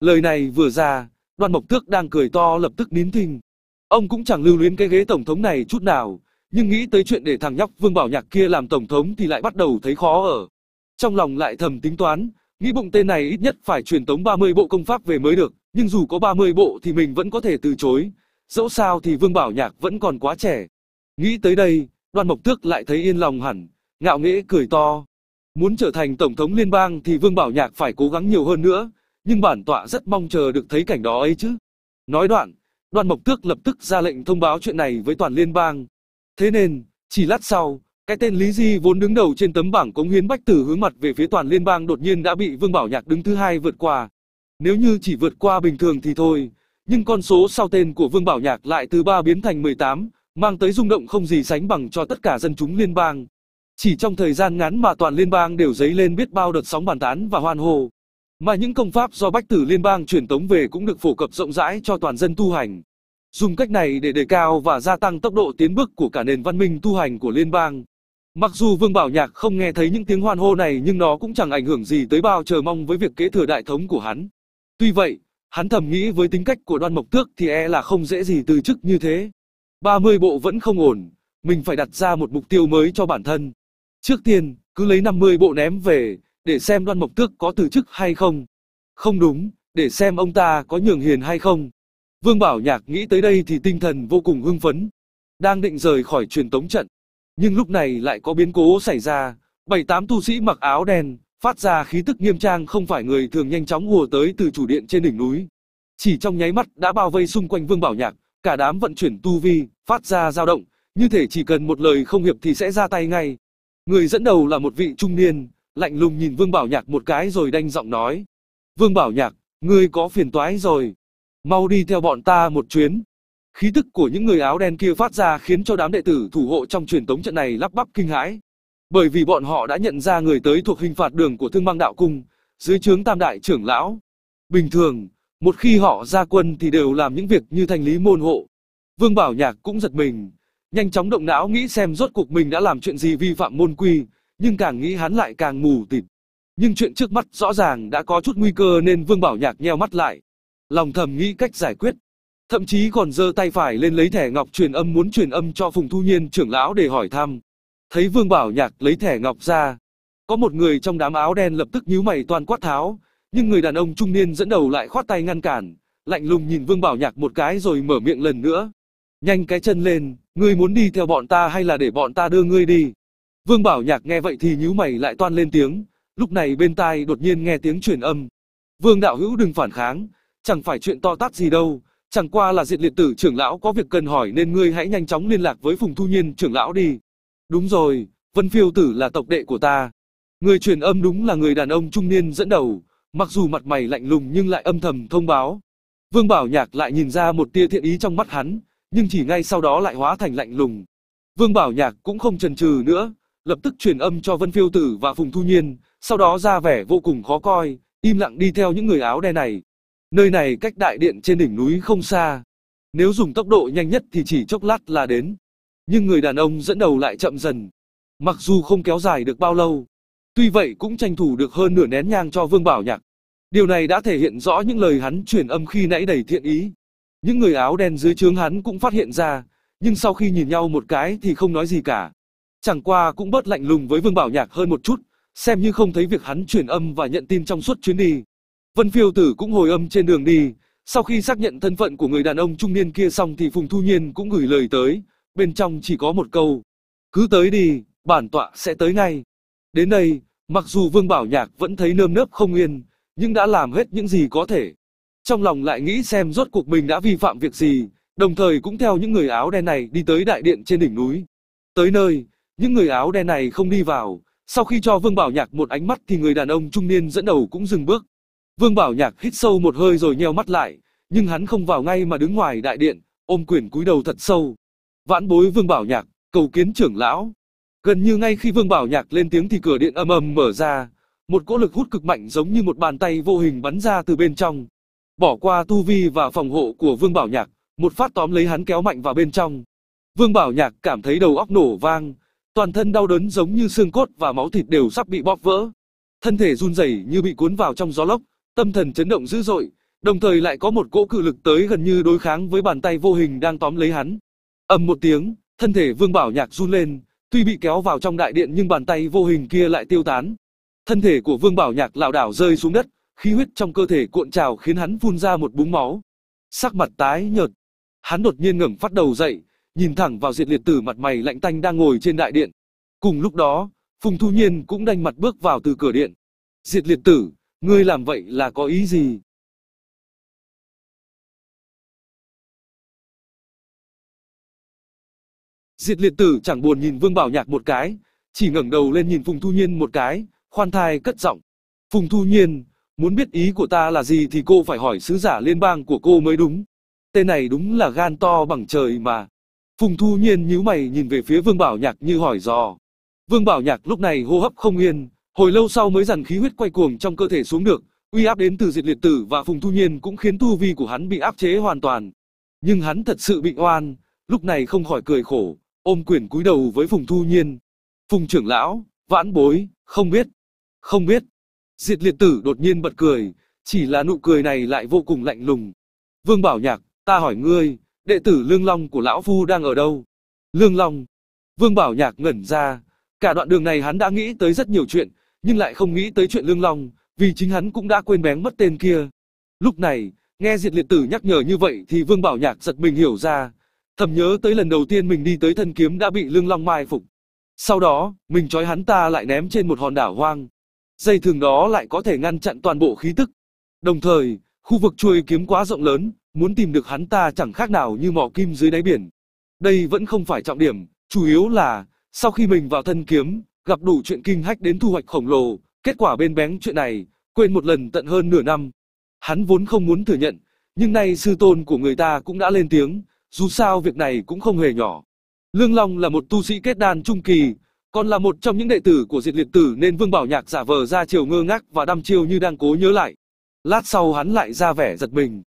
Lời này vừa ra, Đoan Mộc Tước đang cười to lập tức nín thinh. Ông cũng chẳng lưu luyến cái ghế tổng thống này chút nào, nhưng nghĩ tới chuyện để thằng nhóc Vương Bảo Nhạc kia làm tổng thống thì lại bắt đầu thấy khó ở. Trong lòng lại thầm tính toán, nghĩ bụng tên này ít nhất phải truyền tống 30 bộ công pháp về mới được, nhưng dù có 30 bộ thì mình vẫn có thể từ chối, Dẫu sao thì Vương Bảo Nhạc vẫn còn quá trẻ. Nghĩ tới đây, đoàn mộc tước lại thấy yên lòng hẳn, ngạo nghễ cười to. Muốn trở thành Tổng thống liên bang thì Vương Bảo Nhạc phải cố gắng nhiều hơn nữa, nhưng bản tọa rất mong chờ được thấy cảnh đó ấy chứ. Nói đoạn, đoàn mộc tước lập tức ra lệnh thông báo chuyện này với toàn liên bang. Thế nên, chỉ lát sau, cái tên Lý Di vốn đứng đầu trên tấm bảng cống hiến bách tử hướng mặt về phía toàn liên bang đột nhiên đã bị Vương Bảo Nhạc đứng thứ hai vượt qua. Nếu như chỉ vượt qua bình thường thì thôi, nhưng con số sau tên của Vương Bảo Nhạc lại từ 3 biến thành 18, mang tới rung động không gì sánh bằng cho tất cả dân chúng liên bang. Chỉ trong thời gian ngắn mà toàn liên bang đều dấy lên biết bao đợt sóng bàn tán và hoan hô. Mà những công pháp do bách tử liên bang truyền tống về cũng được phổ cập rộng rãi cho toàn dân tu hành. Dùng cách này để đề cao và gia tăng tốc độ tiến bước của cả nền văn minh tu hành của liên bang. Mặc dù Vương Bảo Nhạc không nghe thấy những tiếng hoan hô này nhưng nó cũng chẳng ảnh hưởng gì tới bao chờ mong với việc kế thừa đại thống của hắn. Tuy vậy, Hắn thầm nghĩ với tính cách của đoan mộc tước thì e là không dễ gì từ chức như thế. 30 bộ vẫn không ổn, mình phải đặt ra một mục tiêu mới cho bản thân. Trước tiên, cứ lấy 50 bộ ném về, để xem đoan mộc tước có từ chức hay không. Không đúng, để xem ông ta có nhường hiền hay không. Vương Bảo Nhạc nghĩ tới đây thì tinh thần vô cùng hưng phấn. Đang định rời khỏi truyền tống trận. Nhưng lúc này lại có biến cố xảy ra, bảy tám tu sĩ mặc áo đen, phát ra khí tức nghiêm trang không phải người thường nhanh chóng hùa tới từ chủ điện trên đỉnh núi. Chỉ trong nháy mắt đã bao vây xung quanh Vương Bảo Nhạc, cả đám vận chuyển tu vi, phát ra dao động, như thể chỉ cần một lời không hiệp thì sẽ ra tay ngay. Người dẫn đầu là một vị trung niên, lạnh lùng nhìn Vương Bảo Nhạc một cái rồi đanh giọng nói. Vương Bảo Nhạc, ngươi có phiền toái rồi. Mau đi theo bọn ta một chuyến. Khí tức của những người áo đen kia phát ra khiến cho đám đệ tử thủ hộ trong truyền tống trận này lắp bắp kinh hãi bởi vì bọn họ đã nhận ra người tới thuộc hình phạt đường của thương băng đạo cung, dưới trướng tam đại trưởng lão. Bình thường, một khi họ ra quân thì đều làm những việc như thanh lý môn hộ. Vương Bảo Nhạc cũng giật mình, nhanh chóng động não nghĩ xem rốt cuộc mình đã làm chuyện gì vi phạm môn quy, nhưng càng nghĩ hắn lại càng mù tịt. Nhưng chuyện trước mắt rõ ràng đã có chút nguy cơ nên Vương Bảo Nhạc nheo mắt lại. Lòng thầm nghĩ cách giải quyết. Thậm chí còn giơ tay phải lên lấy thẻ ngọc truyền âm muốn truyền âm cho Phùng Thu Nhiên trưởng lão để hỏi thăm. Thấy Vương Bảo Nhạc lấy thẻ ngọc ra, có một người trong đám áo đen lập tức nhíu mày toàn quát tháo, nhưng người đàn ông trung niên dẫn đầu lại khoát tay ngăn cản, lạnh lùng nhìn Vương Bảo Nhạc một cái rồi mở miệng lần nữa. Nhanh cái chân lên, ngươi muốn đi theo bọn ta hay là để bọn ta đưa ngươi đi? Vương Bảo Nhạc nghe vậy thì nhíu mày lại toan lên tiếng, lúc này bên tai đột nhiên nghe tiếng truyền âm. Vương Đạo Hữu đừng phản kháng, chẳng phải chuyện to tát gì đâu, chẳng qua là diện liệt tử trưởng lão có việc cần hỏi nên ngươi hãy nhanh chóng liên lạc với Phùng Thu Nhiên trưởng lão đi. Đúng rồi, Vân Phiêu Tử là tộc đệ của ta. Người truyền âm đúng là người đàn ông trung niên dẫn đầu, mặc dù mặt mày lạnh lùng nhưng lại âm thầm thông báo. Vương Bảo Nhạc lại nhìn ra một tia thiện ý trong mắt hắn, nhưng chỉ ngay sau đó lại hóa thành lạnh lùng. Vương Bảo Nhạc cũng không chần chừ nữa, lập tức truyền âm cho Vân Phiêu Tử và Phùng Thu Nhiên, sau đó ra vẻ vô cùng khó coi, im lặng đi theo những người áo đen này. Nơi này cách đại điện trên đỉnh núi không xa. Nếu dùng tốc độ nhanh nhất thì chỉ chốc lát là đến nhưng người đàn ông dẫn đầu lại chậm dần. Mặc dù không kéo dài được bao lâu, tuy vậy cũng tranh thủ được hơn nửa nén nhang cho Vương Bảo Nhạc. Điều này đã thể hiện rõ những lời hắn truyền âm khi nãy đầy thiện ý. Những người áo đen dưới trướng hắn cũng phát hiện ra, nhưng sau khi nhìn nhau một cái thì không nói gì cả. Chẳng qua cũng bớt lạnh lùng với Vương Bảo Nhạc hơn một chút, xem như không thấy việc hắn truyền âm và nhận tin trong suốt chuyến đi. Vân Phiêu Tử cũng hồi âm trên đường đi, sau khi xác nhận thân phận của người đàn ông trung niên kia xong thì Phùng Thu Nhiên cũng gửi lời tới, bên trong chỉ có một câu, cứ tới đi, bản tọa sẽ tới ngay. Đến đây, mặc dù Vương Bảo Nhạc vẫn thấy nơm nớp không yên, nhưng đã làm hết những gì có thể. Trong lòng lại nghĩ xem rốt cuộc mình đã vi phạm việc gì, đồng thời cũng theo những người áo đen này đi tới đại điện trên đỉnh núi. Tới nơi, những người áo đen này không đi vào, sau khi cho Vương Bảo Nhạc một ánh mắt thì người đàn ông trung niên dẫn đầu cũng dừng bước. Vương Bảo Nhạc hít sâu một hơi rồi nheo mắt lại, nhưng hắn không vào ngay mà đứng ngoài đại điện, ôm quyền cúi đầu thật sâu. Vãn bối Vương Bảo Nhạc, cầu kiến trưởng lão. Gần như ngay khi Vương Bảo Nhạc lên tiếng thì cửa điện âm ầm mở ra, một cỗ lực hút cực mạnh giống như một bàn tay vô hình bắn ra từ bên trong. Bỏ qua tu vi và phòng hộ của Vương Bảo Nhạc, một phát tóm lấy hắn kéo mạnh vào bên trong. Vương Bảo Nhạc cảm thấy đầu óc nổ vang, toàn thân đau đớn giống như xương cốt và máu thịt đều sắp bị bóp vỡ. Thân thể run rẩy như bị cuốn vào trong gió lốc, tâm thần chấn động dữ dội, đồng thời lại có một cỗ cự lực tới gần như đối kháng với bàn tay vô hình đang tóm lấy hắn. Ầm một tiếng, thân thể Vương Bảo Nhạc run lên, tuy bị kéo vào trong đại điện nhưng bàn tay vô hình kia lại tiêu tán. Thân thể của Vương Bảo Nhạc lảo đảo rơi xuống đất, khí huyết trong cơ thể cuộn trào khiến hắn phun ra một búng máu. Sắc mặt tái nhợt, hắn đột nhiên ngẩng phát đầu dậy, nhìn thẳng vào Diệt Liệt Tử mặt mày lạnh tanh đang ngồi trên đại điện. Cùng lúc đó, Phùng Thu Nhiên cũng đanh mặt bước vào từ cửa điện. Diệt Liệt Tử, ngươi làm vậy là có ý gì? Diệt liệt tử chẳng buồn nhìn Vương Bảo Nhạc một cái, chỉ ngẩng đầu lên nhìn Phùng Thu Nhiên một cái, khoan thai cất giọng. Phùng Thu Nhiên, muốn biết ý của ta là gì thì cô phải hỏi sứ giả liên bang của cô mới đúng. Tên này đúng là gan to bằng trời mà. Phùng Thu Nhiên nhíu mày nhìn về phía Vương Bảo Nhạc như hỏi dò. Vương Bảo Nhạc lúc này hô hấp không yên, hồi lâu sau mới dằn khí huyết quay cuồng trong cơ thể xuống được, uy áp đến từ diệt liệt tử và Phùng Thu Nhiên cũng khiến tu vi của hắn bị áp chế hoàn toàn. Nhưng hắn thật sự bị oan, lúc này không khỏi cười khổ, ôm quyền cúi đầu với Phùng Thu Nhiên. Phùng trưởng lão, vãn bối, không biết, không biết. Diệt liệt tử đột nhiên bật cười, chỉ là nụ cười này lại vô cùng lạnh lùng. Vương Bảo Nhạc, ta hỏi ngươi, đệ tử Lương Long của Lão Phu đang ở đâu? Lương Long. Vương Bảo Nhạc ngẩn ra, cả đoạn đường này hắn đã nghĩ tới rất nhiều chuyện, nhưng lại không nghĩ tới chuyện Lương Long, vì chính hắn cũng đã quên bén mất tên kia. Lúc này, nghe Diệt Liệt Tử nhắc nhở như vậy thì Vương Bảo Nhạc giật mình hiểu ra, Thầm nhớ tới lần đầu tiên mình đi tới thân kiếm đã bị lương long mai phục. Sau đó, mình trói hắn ta lại ném trên một hòn đảo hoang. Dây thường đó lại có thể ngăn chặn toàn bộ khí tức. Đồng thời, khu vực chuôi kiếm quá rộng lớn, muốn tìm được hắn ta chẳng khác nào như mò kim dưới đáy biển. Đây vẫn không phải trọng điểm, chủ yếu là, sau khi mình vào thân kiếm, gặp đủ chuyện kinh hách đến thu hoạch khổng lồ, kết quả bên bén chuyện này, quên một lần tận hơn nửa năm. Hắn vốn không muốn thừa nhận, nhưng nay sư tôn của người ta cũng đã lên tiếng, dù sao việc này cũng không hề nhỏ. Lương Long là một tu sĩ kết đan trung kỳ, còn là một trong những đệ tử của diệt liệt tử nên Vương Bảo Nhạc giả vờ ra chiều ngơ ngác và đăm chiêu như đang cố nhớ lại. Lát sau hắn lại ra vẻ giật mình.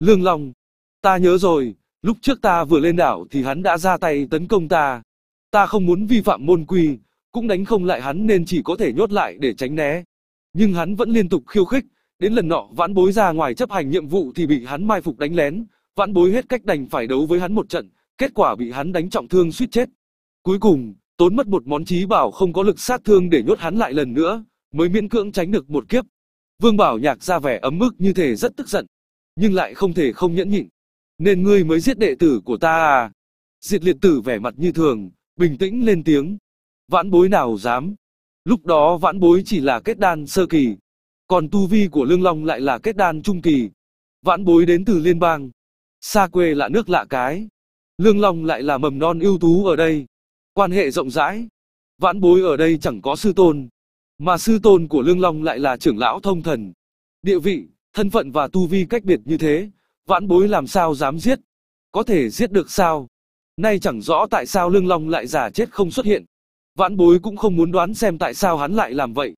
Lương Long, ta nhớ rồi, lúc trước ta vừa lên đảo thì hắn đã ra tay tấn công ta. Ta không muốn vi phạm môn quy, cũng đánh không lại hắn nên chỉ có thể nhốt lại để tránh né. Nhưng hắn vẫn liên tục khiêu khích, đến lần nọ vãn bối ra ngoài chấp hành nhiệm vụ thì bị hắn mai phục đánh lén, Vãn bối hết cách đành phải đấu với hắn một trận, kết quả bị hắn đánh trọng thương suýt chết. Cuối cùng, tốn mất một món trí bảo không có lực sát thương để nhốt hắn lại lần nữa, mới miễn cưỡng tránh được một kiếp. Vương Bảo Nhạc ra vẻ ấm ức như thể rất tức giận, nhưng lại không thể không nhẫn nhịn. Nên ngươi mới giết đệ tử của ta à? Diệt liệt tử vẻ mặt như thường, bình tĩnh lên tiếng. Vãn bối nào dám. Lúc đó vãn bối chỉ là kết đan sơ kỳ. Còn tu vi của Lương Long lại là kết đan trung kỳ. Vãn bối đến từ liên bang, xa quê lạ nước lạ cái. Lương Long lại là mầm non ưu tú ở đây, quan hệ rộng rãi. Vãn bối ở đây chẳng có sư tôn, mà sư tôn của Lương Long lại là trưởng lão thông thần. Địa vị, thân phận và tu vi cách biệt như thế, vãn bối làm sao dám giết, có thể giết được sao. Nay chẳng rõ tại sao Lương Long lại giả chết không xuất hiện. Vãn bối cũng không muốn đoán xem tại sao hắn lại làm vậy.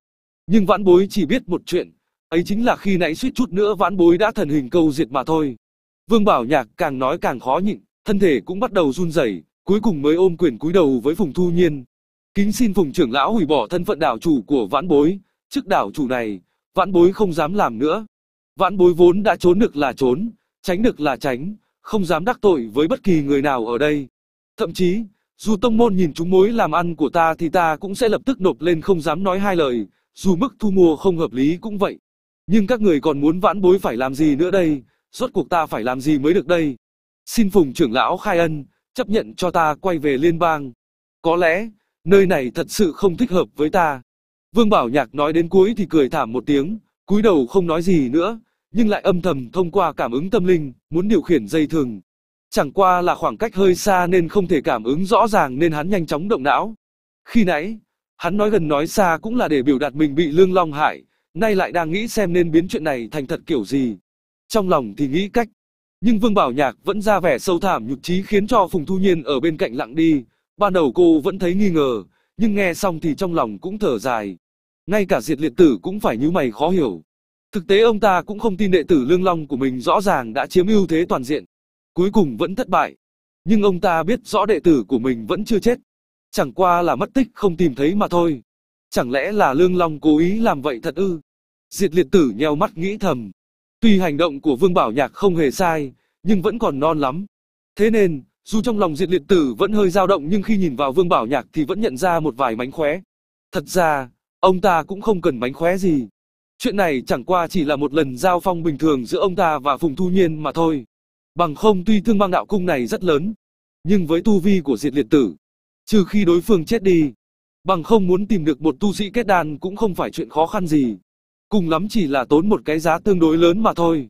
Nhưng vãn bối chỉ biết một chuyện, ấy chính là khi nãy suýt chút nữa vãn bối đã thần hình câu diệt mà thôi. Vương Bảo Nhạc càng nói càng khó nhịn, thân thể cũng bắt đầu run rẩy, cuối cùng mới ôm quyền cúi đầu với Phùng Thu Nhiên. Kính xin Phùng trưởng lão hủy bỏ thân phận đảo chủ của vãn bối, chức đảo chủ này, vãn bối không dám làm nữa. Vãn bối vốn đã trốn được là trốn, tránh được là tránh, không dám đắc tội với bất kỳ người nào ở đây. Thậm chí, dù tông môn nhìn chúng mối làm ăn của ta thì ta cũng sẽ lập tức nộp lên không dám nói hai lời, dù mức thu mua không hợp lý cũng vậy. Nhưng các người còn muốn vãn bối phải làm gì nữa đây? rốt cuộc ta phải làm gì mới được đây? Xin Phùng trưởng lão khai ân, chấp nhận cho ta quay về liên bang. Có lẽ, nơi này thật sự không thích hợp với ta. Vương Bảo Nhạc nói đến cuối thì cười thảm một tiếng, cúi đầu không nói gì nữa, nhưng lại âm thầm thông qua cảm ứng tâm linh, muốn điều khiển dây thường. Chẳng qua là khoảng cách hơi xa nên không thể cảm ứng rõ ràng nên hắn nhanh chóng động não. Khi nãy, hắn nói gần nói xa cũng là để biểu đạt mình bị lương long hại, nay lại đang nghĩ xem nên biến chuyện này thành thật kiểu gì. Trong lòng thì nghĩ cách, nhưng Vương Bảo Nhạc vẫn ra vẻ sâu thảm nhục trí khiến cho Phùng Thu Nhiên ở bên cạnh lặng đi. Ban đầu cô vẫn thấy nghi ngờ, nhưng nghe xong thì trong lòng cũng thở dài. Ngay cả diệt liệt tử cũng phải như mày khó hiểu. Thực tế ông ta cũng không tin đệ tử Lương Long của mình rõ ràng đã chiếm ưu thế toàn diện. Cuối cùng vẫn thất bại. Nhưng ông ta biết rõ đệ tử của mình vẫn chưa chết. Chẳng qua là mất tích không tìm thấy mà thôi. Chẳng lẽ là Lương Long cố ý làm vậy thật ư? Diệt liệt tử nheo mắt nghĩ thầm. Tuy hành động của Vương Bảo Nhạc không hề sai, nhưng vẫn còn non lắm. Thế nên, dù trong lòng Diệt Liệt Tử vẫn hơi dao động nhưng khi nhìn vào Vương Bảo Nhạc thì vẫn nhận ra một vài mánh khóe. Thật ra, ông ta cũng không cần mánh khóe gì. Chuyện này chẳng qua chỉ là một lần giao phong bình thường giữa ông ta và Phùng Thu Nhiên mà thôi. Bằng không tuy thương mang đạo cung này rất lớn, nhưng với tu vi của Diệt Liệt Tử, trừ khi đối phương chết đi, bằng không muốn tìm được một tu sĩ kết đàn cũng không phải chuyện khó khăn gì cùng lắm chỉ là tốn một cái giá tương đối lớn mà thôi.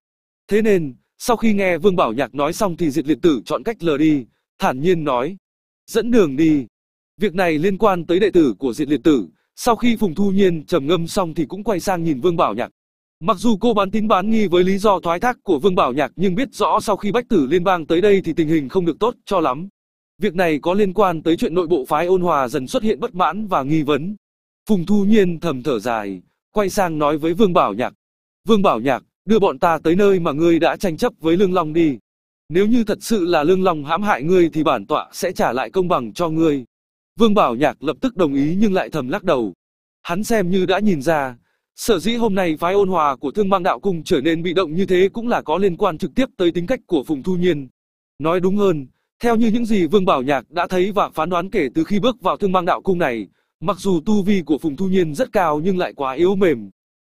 Thế nên, sau khi nghe Vương Bảo Nhạc nói xong thì diệt liệt tử chọn cách lờ đi, thản nhiên nói, dẫn đường đi. Việc này liên quan tới đệ tử của diệt liệt tử, sau khi Phùng Thu Nhiên trầm ngâm xong thì cũng quay sang nhìn Vương Bảo Nhạc. Mặc dù cô bán tín bán nghi với lý do thoái thác của Vương Bảo Nhạc nhưng biết rõ sau khi Bách Tử Liên bang tới đây thì tình hình không được tốt cho lắm. Việc này có liên quan tới chuyện nội bộ phái ôn hòa dần xuất hiện bất mãn và nghi vấn. Phùng Thu Nhiên thầm thở dài, quay sang nói với Vương Bảo Nhạc. Vương Bảo Nhạc, đưa bọn ta tới nơi mà ngươi đã tranh chấp với Lương Long đi. Nếu như thật sự là Lương Long hãm hại ngươi thì bản tọa sẽ trả lại công bằng cho ngươi. Vương Bảo Nhạc lập tức đồng ý nhưng lại thầm lắc đầu. Hắn xem như đã nhìn ra, sở dĩ hôm nay phái ôn hòa của thương bang đạo cung trở nên bị động như thế cũng là có liên quan trực tiếp tới tính cách của Phùng Thu Nhiên. Nói đúng hơn, theo như những gì Vương Bảo Nhạc đã thấy và phán đoán kể từ khi bước vào thương bang đạo cung này, Mặc dù tu vi của Phùng Thu Nhiên rất cao nhưng lại quá yếu mềm.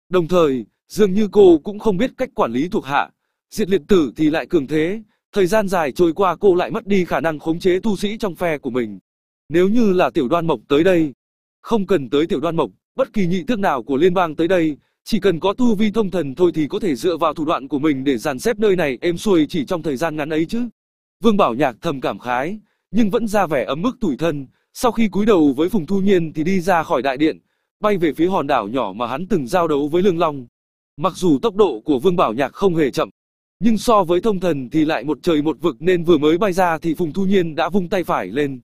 Đồng thời, dường như cô cũng không biết cách quản lý thuộc hạ. Diệt liệt tử thì lại cường thế, thời gian dài trôi qua cô lại mất đi khả năng khống chế tu sĩ trong phe của mình. Nếu như là tiểu đoan mộc tới đây, không cần tới tiểu đoan mộc, bất kỳ nhị tước nào của liên bang tới đây, chỉ cần có tu vi thông thần thôi thì có thể dựa vào thủ đoạn của mình để dàn xếp nơi này êm xuôi chỉ trong thời gian ngắn ấy chứ. Vương Bảo Nhạc thầm cảm khái, nhưng vẫn ra vẻ ấm ức tủi thân, sau khi cúi đầu với Phùng Thu Nhiên thì đi ra khỏi đại điện, bay về phía hòn đảo nhỏ mà hắn từng giao đấu với Lương Long. Mặc dù tốc độ của Vương Bảo Nhạc không hề chậm, nhưng so với thông thần thì lại một trời một vực nên vừa mới bay ra thì Phùng Thu Nhiên đã vung tay phải lên.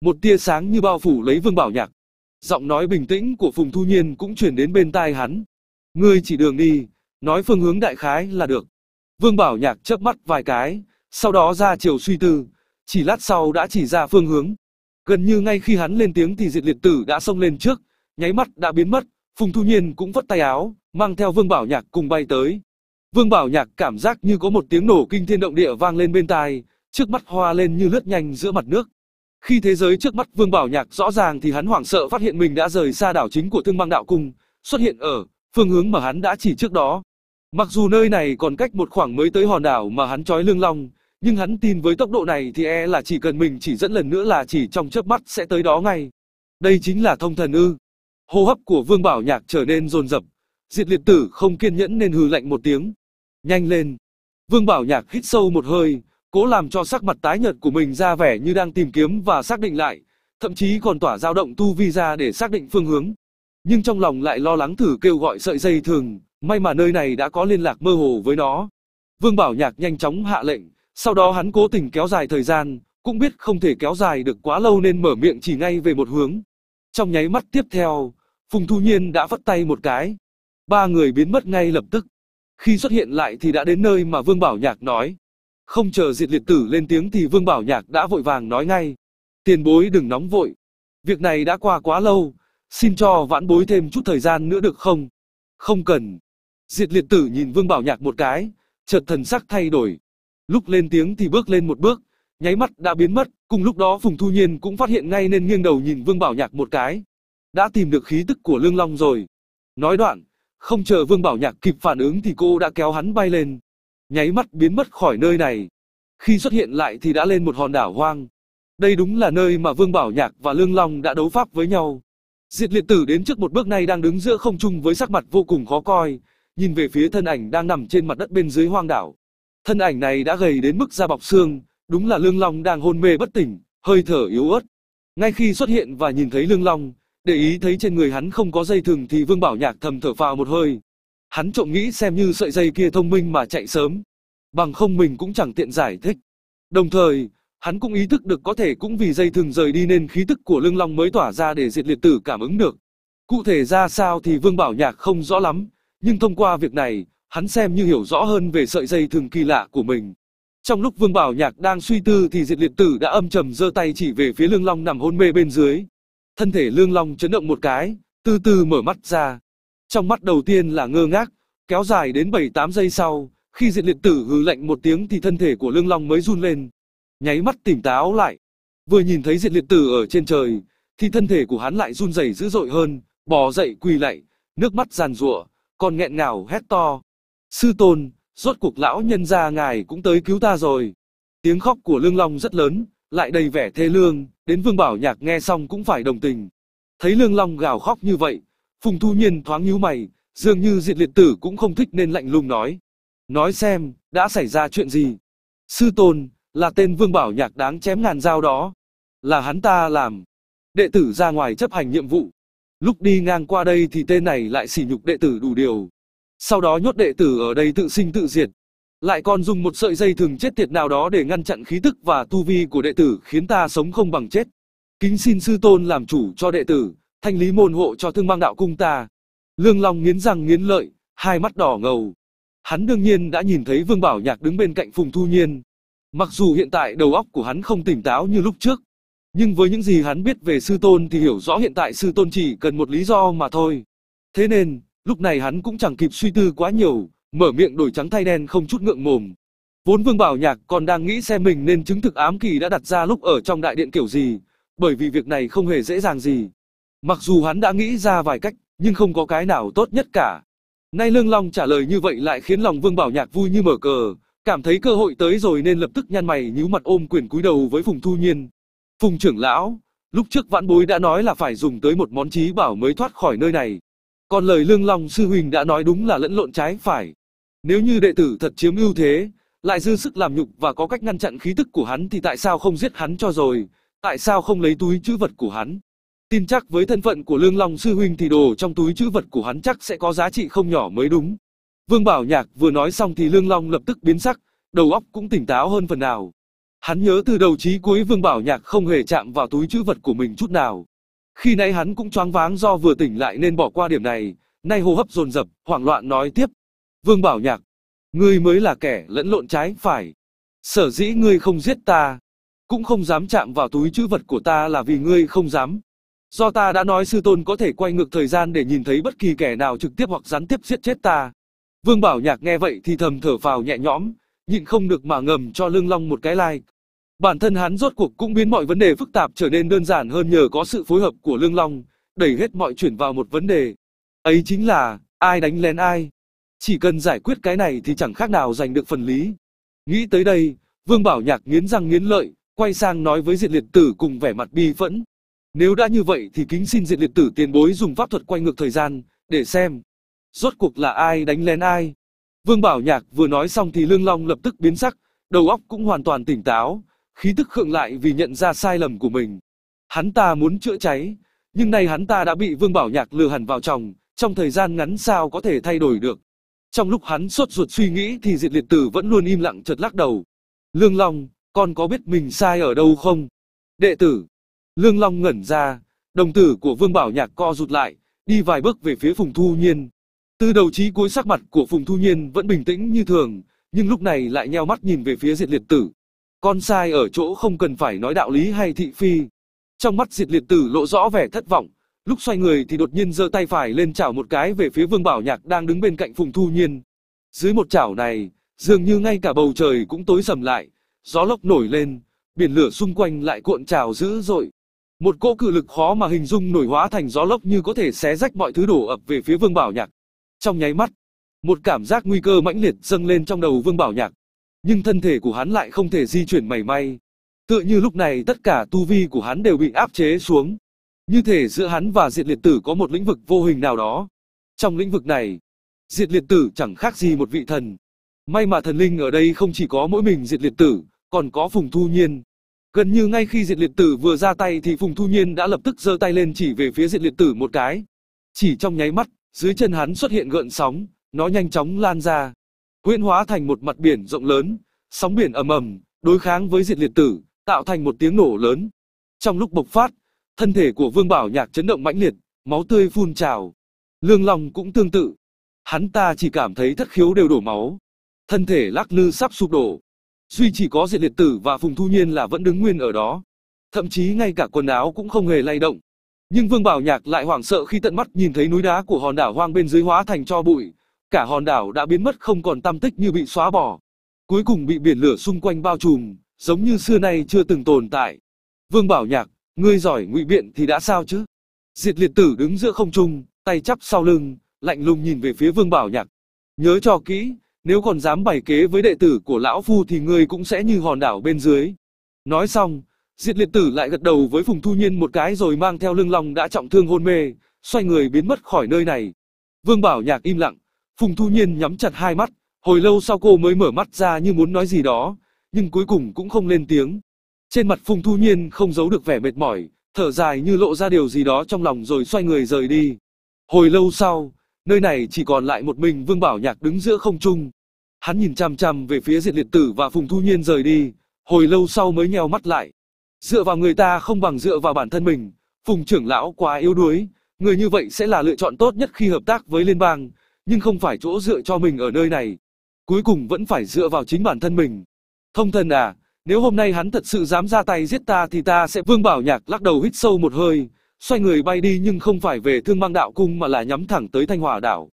Một tia sáng như bao phủ lấy Vương Bảo Nhạc. Giọng nói bình tĩnh của Phùng Thu Nhiên cũng truyền đến bên tai hắn. Ngươi chỉ đường đi, nói phương hướng đại khái là được. Vương Bảo Nhạc chớp mắt vài cái, sau đó ra chiều suy tư, chỉ lát sau đã chỉ ra phương hướng. Gần như ngay khi hắn lên tiếng thì diệt liệt tử đã xông lên trước, nháy mắt đã biến mất, Phùng Thu Nhiên cũng vất tay áo, mang theo Vương Bảo Nhạc cùng bay tới. Vương Bảo Nhạc cảm giác như có một tiếng nổ kinh thiên động địa vang lên bên tai, trước mắt hoa lên như lướt nhanh giữa mặt nước. Khi thế giới trước mắt Vương Bảo Nhạc rõ ràng thì hắn hoảng sợ phát hiện mình đã rời xa đảo chính của Thương Mang Đạo Cung, xuất hiện ở phương hướng mà hắn đã chỉ trước đó. Mặc dù nơi này còn cách một khoảng mới tới hòn đảo mà hắn trói lương long, nhưng hắn tin với tốc độ này thì e là chỉ cần mình chỉ dẫn lần nữa là chỉ trong chớp mắt sẽ tới đó ngay. Đây chính là thông thần ư. Hô hấp của Vương Bảo Nhạc trở nên dồn dập. Diệt liệt tử không kiên nhẫn nên hừ lạnh một tiếng. Nhanh lên. Vương Bảo Nhạc hít sâu một hơi, cố làm cho sắc mặt tái nhợt của mình ra vẻ như đang tìm kiếm và xác định lại, thậm chí còn tỏa dao động tu vi ra để xác định phương hướng. Nhưng trong lòng lại lo lắng thử kêu gọi sợi dây thường, may mà nơi này đã có liên lạc mơ hồ với nó. Vương Bảo Nhạc nhanh chóng hạ lệnh, sau đó hắn cố tình kéo dài thời gian, cũng biết không thể kéo dài được quá lâu nên mở miệng chỉ ngay về một hướng. Trong nháy mắt tiếp theo, Phùng Thu Nhiên đã vất tay một cái. Ba người biến mất ngay lập tức. Khi xuất hiện lại thì đã đến nơi mà Vương Bảo Nhạc nói. Không chờ diệt liệt tử lên tiếng thì Vương Bảo Nhạc đã vội vàng nói ngay. Tiền bối đừng nóng vội. Việc này đã qua quá lâu, xin cho vãn bối thêm chút thời gian nữa được không? Không cần. Diệt liệt tử nhìn Vương Bảo Nhạc một cái, chợt thần sắc thay đổi, lúc lên tiếng thì bước lên một bước, nháy mắt đã biến mất, cùng lúc đó Phùng Thu Nhiên cũng phát hiện ngay nên nghiêng đầu nhìn Vương Bảo Nhạc một cái. Đã tìm được khí tức của Lương Long rồi. Nói đoạn, không chờ Vương Bảo Nhạc kịp phản ứng thì cô đã kéo hắn bay lên. Nháy mắt biến mất khỏi nơi này. Khi xuất hiện lại thì đã lên một hòn đảo hoang. Đây đúng là nơi mà Vương Bảo Nhạc và Lương Long đã đấu pháp với nhau. Diệt liệt tử đến trước một bước này đang đứng giữa không trung với sắc mặt vô cùng khó coi, nhìn về phía thân ảnh đang nằm trên mặt đất bên dưới hoang đảo. Thân ảnh này đã gầy đến mức da bọc xương, đúng là Lương Long đang hôn mê bất tỉnh, hơi thở yếu ớt. Ngay khi xuất hiện và nhìn thấy Lương Long, để ý thấy trên người hắn không có dây thừng thì Vương Bảo Nhạc thầm thở phào một hơi. Hắn trộm nghĩ xem như sợi dây kia thông minh mà chạy sớm, bằng không mình cũng chẳng tiện giải thích. Đồng thời, hắn cũng ý thức được có thể cũng vì dây thừng rời đi nên khí tức của Lương Long mới tỏa ra để diệt liệt tử cảm ứng được. Cụ thể ra sao thì Vương Bảo Nhạc không rõ lắm, nhưng thông qua việc này, hắn xem như hiểu rõ hơn về sợi dây thường kỳ lạ của mình. Trong lúc Vương Bảo Nhạc đang suy tư thì Diệt Liệt Tử đã âm trầm giơ tay chỉ về phía Lương Long nằm hôn mê bên dưới. Thân thể Lương Long chấn động một cái, từ từ mở mắt ra. Trong mắt đầu tiên là ngơ ngác, kéo dài đến 7-8 giây sau, khi Diệt Liệt Tử hừ lạnh một tiếng thì thân thể của Lương Long mới run lên. Nháy mắt tỉnh táo lại, vừa nhìn thấy Diệt Liệt Tử ở trên trời, thì thân thể của hắn lại run rẩy dữ dội hơn, bò dậy quỳ lại, nước mắt giàn giụa, còn nghẹn ngào hét to. Sư tôn, rốt cuộc lão nhân gia ngài cũng tới cứu ta rồi. Tiếng khóc của Lương Long rất lớn, lại đầy vẻ thê lương, đến Vương Bảo Nhạc nghe xong cũng phải đồng tình. Thấy Lương Long gào khóc như vậy, Phùng Thu Nhiên thoáng nhíu mày, dường như diệt liệt tử cũng không thích nên lạnh lùng nói. Nói xem, đã xảy ra chuyện gì? Sư tôn, là tên Vương Bảo Nhạc đáng chém ngàn dao đó. Là hắn ta làm. Đệ tử ra ngoài chấp hành nhiệm vụ. Lúc đi ngang qua đây thì tên này lại sỉ nhục đệ tử đủ điều, sau đó nhốt đệ tử ở đây tự sinh tự diệt. Lại còn dùng một sợi dây thường chết tiệt nào đó để ngăn chặn khí tức và tu vi của đệ tử khiến ta sống không bằng chết. Kính xin sư tôn làm chủ cho đệ tử, thanh lý môn hộ cho thương mang đạo cung ta. Lương Long nghiến răng nghiến lợi, hai mắt đỏ ngầu. Hắn đương nhiên đã nhìn thấy Vương Bảo Nhạc đứng bên cạnh Phùng Thu Nhiên. Mặc dù hiện tại đầu óc của hắn không tỉnh táo như lúc trước, nhưng với những gì hắn biết về sư tôn thì hiểu rõ hiện tại sư tôn chỉ cần một lý do mà thôi. Thế nên, Lúc này hắn cũng chẳng kịp suy tư quá nhiều, mở miệng đổi trắng thay đen không chút ngượng mồm. Vốn Vương Bảo Nhạc còn đang nghĩ xem mình nên chứng thực ám kỳ đã đặt ra lúc ở trong đại điện kiểu gì, bởi vì việc này không hề dễ dàng gì. Mặc dù hắn đã nghĩ ra vài cách, nhưng không có cái nào tốt nhất cả. Nay Lương Long trả lời như vậy lại khiến lòng Vương Bảo Nhạc vui như mở cờ, cảm thấy cơ hội tới rồi nên lập tức nhăn mày nhíu mặt ôm quyền cúi đầu với Phùng Thu Nhiên. Phùng trưởng lão, lúc trước vãn bối đã nói là phải dùng tới một món trí bảo mới thoát khỏi nơi này, còn lời Lương Long Sư Huỳnh đã nói đúng là lẫn lộn trái phải. Nếu như đệ tử thật chiếm ưu thế, lại dư sức làm nhục và có cách ngăn chặn khí tức của hắn thì tại sao không giết hắn cho rồi, tại sao không lấy túi chữ vật của hắn. Tin chắc với thân phận của Lương Long Sư Huynh thì đồ trong túi chữ vật của hắn chắc sẽ có giá trị không nhỏ mới đúng. Vương Bảo Nhạc vừa nói xong thì Lương Long lập tức biến sắc, đầu óc cũng tỉnh táo hơn phần nào. Hắn nhớ từ đầu chí cuối Vương Bảo Nhạc không hề chạm vào túi chữ vật của mình chút nào. Khi nãy hắn cũng choáng váng do vừa tỉnh lại nên bỏ qua điểm này, nay hô hấp dồn dập, hoảng loạn nói tiếp. Vương Bảo Nhạc, ngươi mới là kẻ lẫn lộn trái phải. Sở dĩ ngươi không giết ta, cũng không dám chạm vào túi chữ vật của ta là vì ngươi không dám. Do ta đã nói sư tôn có thể quay ngược thời gian để nhìn thấy bất kỳ kẻ nào trực tiếp hoặc gián tiếp giết chết ta. Vương Bảo Nhạc nghe vậy thì thầm thở vào nhẹ nhõm, nhịn không được mà ngầm cho Lương Long một cái like. Bản thân hắn rốt cuộc cũng biến mọi vấn đề phức tạp trở nên đơn giản hơn nhờ có sự phối hợp của Lương Long, đẩy hết mọi chuyện vào một vấn đề. Ấy chính là, ai đánh lén ai. Chỉ cần giải quyết cái này thì chẳng khác nào giành được phần lý. Nghĩ tới đây, Vương Bảo Nhạc nghiến răng nghiến lợi, quay sang nói với Diệt Liệt Tử cùng vẻ mặt bi phẫn. Nếu đã như vậy thì kính xin Diệt Liệt Tử tiền bối dùng pháp thuật quay ngược thời gian, để xem. Rốt cuộc là ai đánh lén ai. Vương Bảo Nhạc vừa nói xong thì Lương Long lập tức biến sắc, đầu óc cũng hoàn toàn tỉnh táo, khí tức khượng lại vì nhận ra sai lầm của mình. Hắn ta muốn chữa cháy, nhưng nay hắn ta đã bị Vương Bảo Nhạc lừa hẳn vào chồng, trong thời gian ngắn sao có thể thay đổi được. Trong lúc hắn sốt ruột suy nghĩ thì diệt liệt tử vẫn luôn im lặng chợt lắc đầu. Lương Long, con có biết mình sai ở đâu không? Đệ tử. Lương Long ngẩn ra, đồng tử của Vương Bảo Nhạc co rụt lại, đi vài bước về phía Phùng Thu Nhiên. Từ đầu chí cuối sắc mặt của Phùng Thu Nhiên vẫn bình tĩnh như thường, nhưng lúc này lại nheo mắt nhìn về phía diệt liệt tử. Con sai ở chỗ không cần phải nói đạo lý hay thị phi. Trong mắt diệt liệt tử lộ rõ vẻ thất vọng, lúc xoay người thì đột nhiên giơ tay phải lên chảo một cái về phía Vương Bảo Nhạc đang đứng bên cạnh Phùng Thu Nhiên. Dưới một chảo này, dường như ngay cả bầu trời cũng tối sầm lại, gió lốc nổi lên, biển lửa xung quanh lại cuộn trào dữ dội. Một cỗ cự lực khó mà hình dung nổi hóa thành gió lốc như có thể xé rách mọi thứ đổ ập về phía Vương Bảo Nhạc. Trong nháy mắt, một cảm giác nguy cơ mãnh liệt dâng lên trong đầu Vương Bảo Nhạc nhưng thân thể của hắn lại không thể di chuyển mảy may. Tựa như lúc này tất cả tu vi của hắn đều bị áp chế xuống. Như thể giữa hắn và diệt liệt tử có một lĩnh vực vô hình nào đó. Trong lĩnh vực này, diệt liệt tử chẳng khác gì một vị thần. May mà thần linh ở đây không chỉ có mỗi mình diệt liệt tử, còn có Phùng Thu Nhiên. Gần như ngay khi diệt liệt tử vừa ra tay thì Phùng Thu Nhiên đã lập tức giơ tay lên chỉ về phía diệt liệt tử một cái. Chỉ trong nháy mắt, dưới chân hắn xuất hiện gợn sóng, nó nhanh chóng lan ra huyễn hóa thành một mặt biển rộng lớn, sóng biển ầm ầm, đối kháng với diệt liệt tử, tạo thành một tiếng nổ lớn. Trong lúc bộc phát, thân thể của Vương Bảo Nhạc chấn động mãnh liệt, máu tươi phun trào. Lương Long cũng tương tự. Hắn ta chỉ cảm thấy thất khiếu đều đổ máu. Thân thể lắc lư sắp sụp đổ. Duy chỉ có diệt liệt tử và Phùng Thu Nhiên là vẫn đứng nguyên ở đó. Thậm chí ngay cả quần áo cũng không hề lay động. Nhưng Vương Bảo Nhạc lại hoảng sợ khi tận mắt nhìn thấy núi đá của hòn đảo hoang bên dưới hóa thành cho bụi, cả hòn đảo đã biến mất không còn tam tích như bị xóa bỏ. Cuối cùng bị biển lửa xung quanh bao trùm, giống như xưa nay chưa từng tồn tại. Vương Bảo Nhạc, ngươi giỏi ngụy biện thì đã sao chứ? Diệt liệt tử đứng giữa không trung, tay chắp sau lưng, lạnh lùng nhìn về phía Vương Bảo Nhạc. Nhớ cho kỹ, nếu còn dám bày kế với đệ tử của lão phu thì ngươi cũng sẽ như hòn đảo bên dưới. Nói xong, Diệt liệt tử lại gật đầu với Phùng Thu Nhiên một cái rồi mang theo lưng long đã trọng thương hôn mê, xoay người biến mất khỏi nơi này. Vương Bảo Nhạc im lặng. Phùng Thu Nhiên nhắm chặt hai mắt, hồi lâu sau cô mới mở mắt ra như muốn nói gì đó, nhưng cuối cùng cũng không lên tiếng. Trên mặt Phùng Thu Nhiên không giấu được vẻ mệt mỏi, thở dài như lộ ra điều gì đó trong lòng rồi xoay người rời đi. Hồi lâu sau, nơi này chỉ còn lại một mình Vương Bảo Nhạc đứng giữa không trung. Hắn nhìn chằm chằm về phía Diệt Liệt Tử và Phùng Thu Nhiên rời đi, hồi lâu sau mới nheo mắt lại. Dựa vào người ta không bằng dựa vào bản thân mình, Phùng trưởng lão quá yếu đuối, người như vậy sẽ là lựa chọn tốt nhất khi hợp tác với liên bang nhưng không phải chỗ dựa cho mình ở nơi này. Cuối cùng vẫn phải dựa vào chính bản thân mình. Thông thần à, nếu hôm nay hắn thật sự dám ra tay giết ta thì ta sẽ vương bảo nhạc lắc đầu hít sâu một hơi, xoay người bay đi nhưng không phải về thương mang đạo cung mà là nhắm thẳng tới thanh hòa đảo.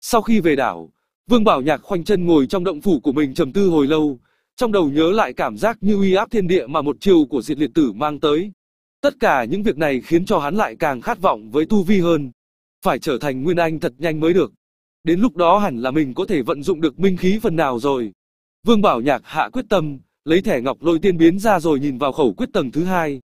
Sau khi về đảo, vương bảo nhạc khoanh chân ngồi trong động phủ của mình trầm tư hồi lâu, trong đầu nhớ lại cảm giác như uy áp thiên địa mà một chiều của diệt liệt tử mang tới. Tất cả những việc này khiến cho hắn lại càng khát vọng với tu vi hơn. Phải trở thành nguyên anh thật nhanh mới được. Đến lúc đó hẳn là mình có thể vận dụng được minh khí phần nào rồi. Vương Bảo Nhạc hạ quyết tâm, lấy thẻ ngọc lôi tiên biến ra rồi nhìn vào khẩu quyết tầng thứ hai.